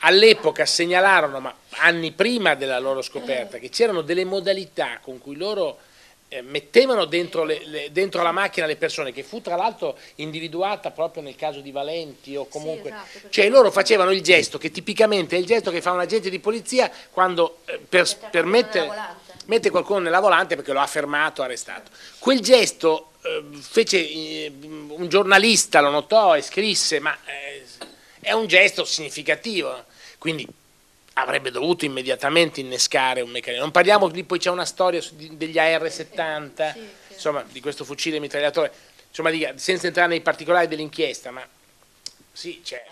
all'epoca segnalarono, ma anni prima della loro scoperta, eh. che c'erano delle modalità con cui loro eh, mettevano dentro, le, le, dentro, la macchina le persone, che fu tra l'altro individuata proprio nel caso di Valenti o comunque... Sì, esatto, cioè loro facevano il gesto, che tipicamente è il gesto che fa un agente di polizia quando eh, per, per mette, mette qualcuno nella volante perché lo ha fermato, arrestato. Quel gesto eh, fece eh, un giornalista lo notò e scrisse ma è un gesto significativo, quindi avrebbe dovuto immediatamente innescare un meccanismo. Non parliamo lì, poi c'è una storia degli AR-70, sì, insomma, di questo fucile mitragliatore, insomma, senza entrare nei particolari dell'inchiesta, ma sì, c'è.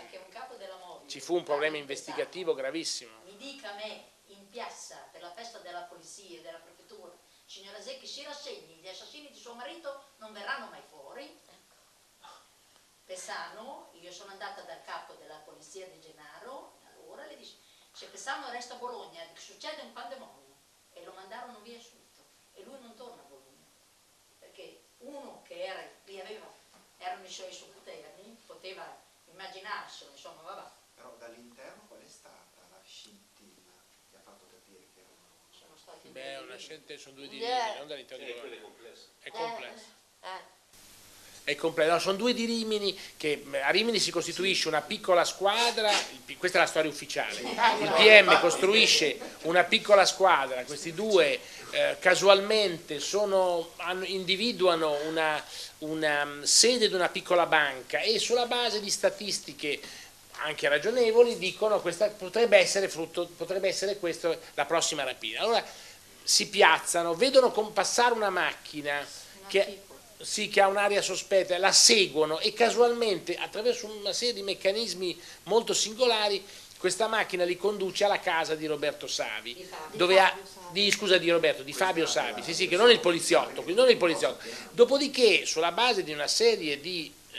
Ci fu un problema investigativo gravissimo. Mi dica a me, in piazza, per la festa della polizia e della prefettura, signora Zecchi si rassegni, gli assassini di suo marito non verranno mai fuori? Pesano, io sono andata dal capo della polizia di Gennaro, allora le dice, se Pesano resta a Bologna succede un pandemonio e lo mandarono via subito e lui non torna a Bologna perché uno che era, lì aveva, erano i suoi subalterni, poteva immaginarselo, insomma, vabbè. Però dall'interno qual è stata la scintilla che ha fatto capire che erano... Sono stati Beh, una scintilla sono due divini, eh. non dall'interno. È complesso. È complesso. Eh. Eh è completo. No, sono due di Rimini che a Rimini si costituisce una piccola squadra, questa è la storia ufficiale, il PM costruisce una piccola squadra, questi due eh, casualmente sono, individuano una, una sede di una piccola banca e sulla base di statistiche anche ragionevoli dicono che potrebbe essere, frutto, potrebbe essere questo, la prossima rapina. Allora si piazzano, vedono compassare una macchina che sì che ha un'area sospetta, la seguono e casualmente attraverso una serie di meccanismi molto singolari questa macchina li conduce alla casa di Roberto Savi, di Fabio, dove ha, di, scusa di Roberto, di Fabio Savi, sì sì, che non è il poliziotto, quindi non il poliziotto. Dopodiché, sulla base di una serie di eh,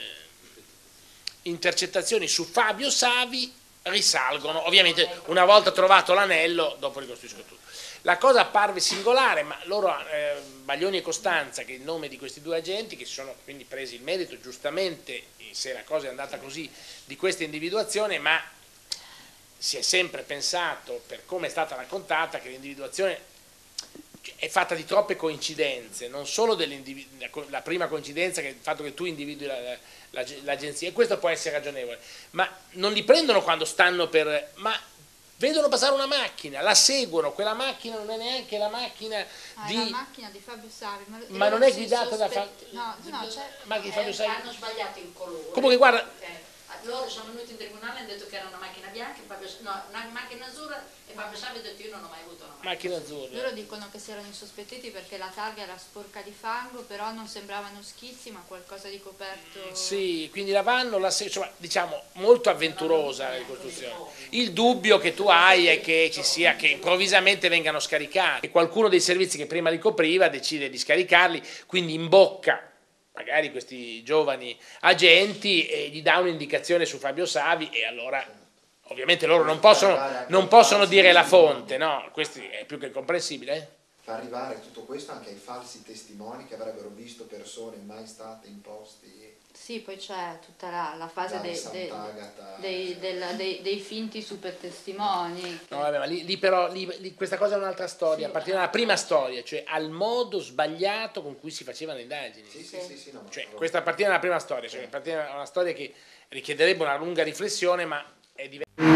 intercettazioni su Fabio Savi, risalgono, ovviamente una volta trovato l'anello, dopo ricostruisco tutto. La cosa apparve singolare, ma loro, eh, Baglioni e Costanza, che è il nome di questi due agenti, che si sono quindi presi il merito giustamente, se la cosa è andata così, di questa individuazione, ma si è sempre pensato, per come è stata raccontata, che l'individuazione è fatta di troppe coincidenze, non solo la prima coincidenza che è il fatto che tu individui l'agenzia, e questo può essere ragionevole, ma non li prendono quando stanno per... ma vedono passare una macchina, la seguono, quella macchina non è neanche la macchina ah, di... la macchina di Fabio Sarri, ma, ma non è guidata sospe... da Fabio... No, no, cioè... Ma di Fabio eh, Sarri... Hanno sbagliato il colore. Comunque guarda... Okay loro sono venuti in tribunale e hanno detto che era una macchina bianca, Fabio, no, una macchina azzurra e Fabio Salvi ha detto io non ho mai avuto una macchina, macchina azzurra. Loro dicono che si erano insospettiti perché la targa era sporca di fango, però non sembravano schizzi ma qualcosa di coperto. Mm, sì, quindi la vanno, la cioè, diciamo molto avventurosa la ricostruzione. Il dubbio che tu hai è che ci sia, che improvvisamente vengano scaricati e qualcuno dei servizi che prima li copriva decide di scaricarli, quindi in bocca magari questi giovani agenti e gli dà un'indicazione su Fabio Savi e allora ovviamente loro non possono, non possono dire la fonte, no? Questo è più che comprensibile. Fa arrivare tutto questo anche ai falsi testimoni che avrebbero visto persone mai state in posti sì, poi c'è tutta la, la fase dei, dei, dei, eh, della, dei, finti super testimoni. No, vabbè, ma lì, lì però lì, lì, questa cosa è un'altra storia, sì, appartiene eh. alla prima storia, cioè al modo sbagliato con cui si facevano le indagini. Sì, sì, sì. sì no, cioè, questa appartiene alla prima storia, cioè appartiene a una storia che richiederebbe una lunga riflessione, ma è diversa.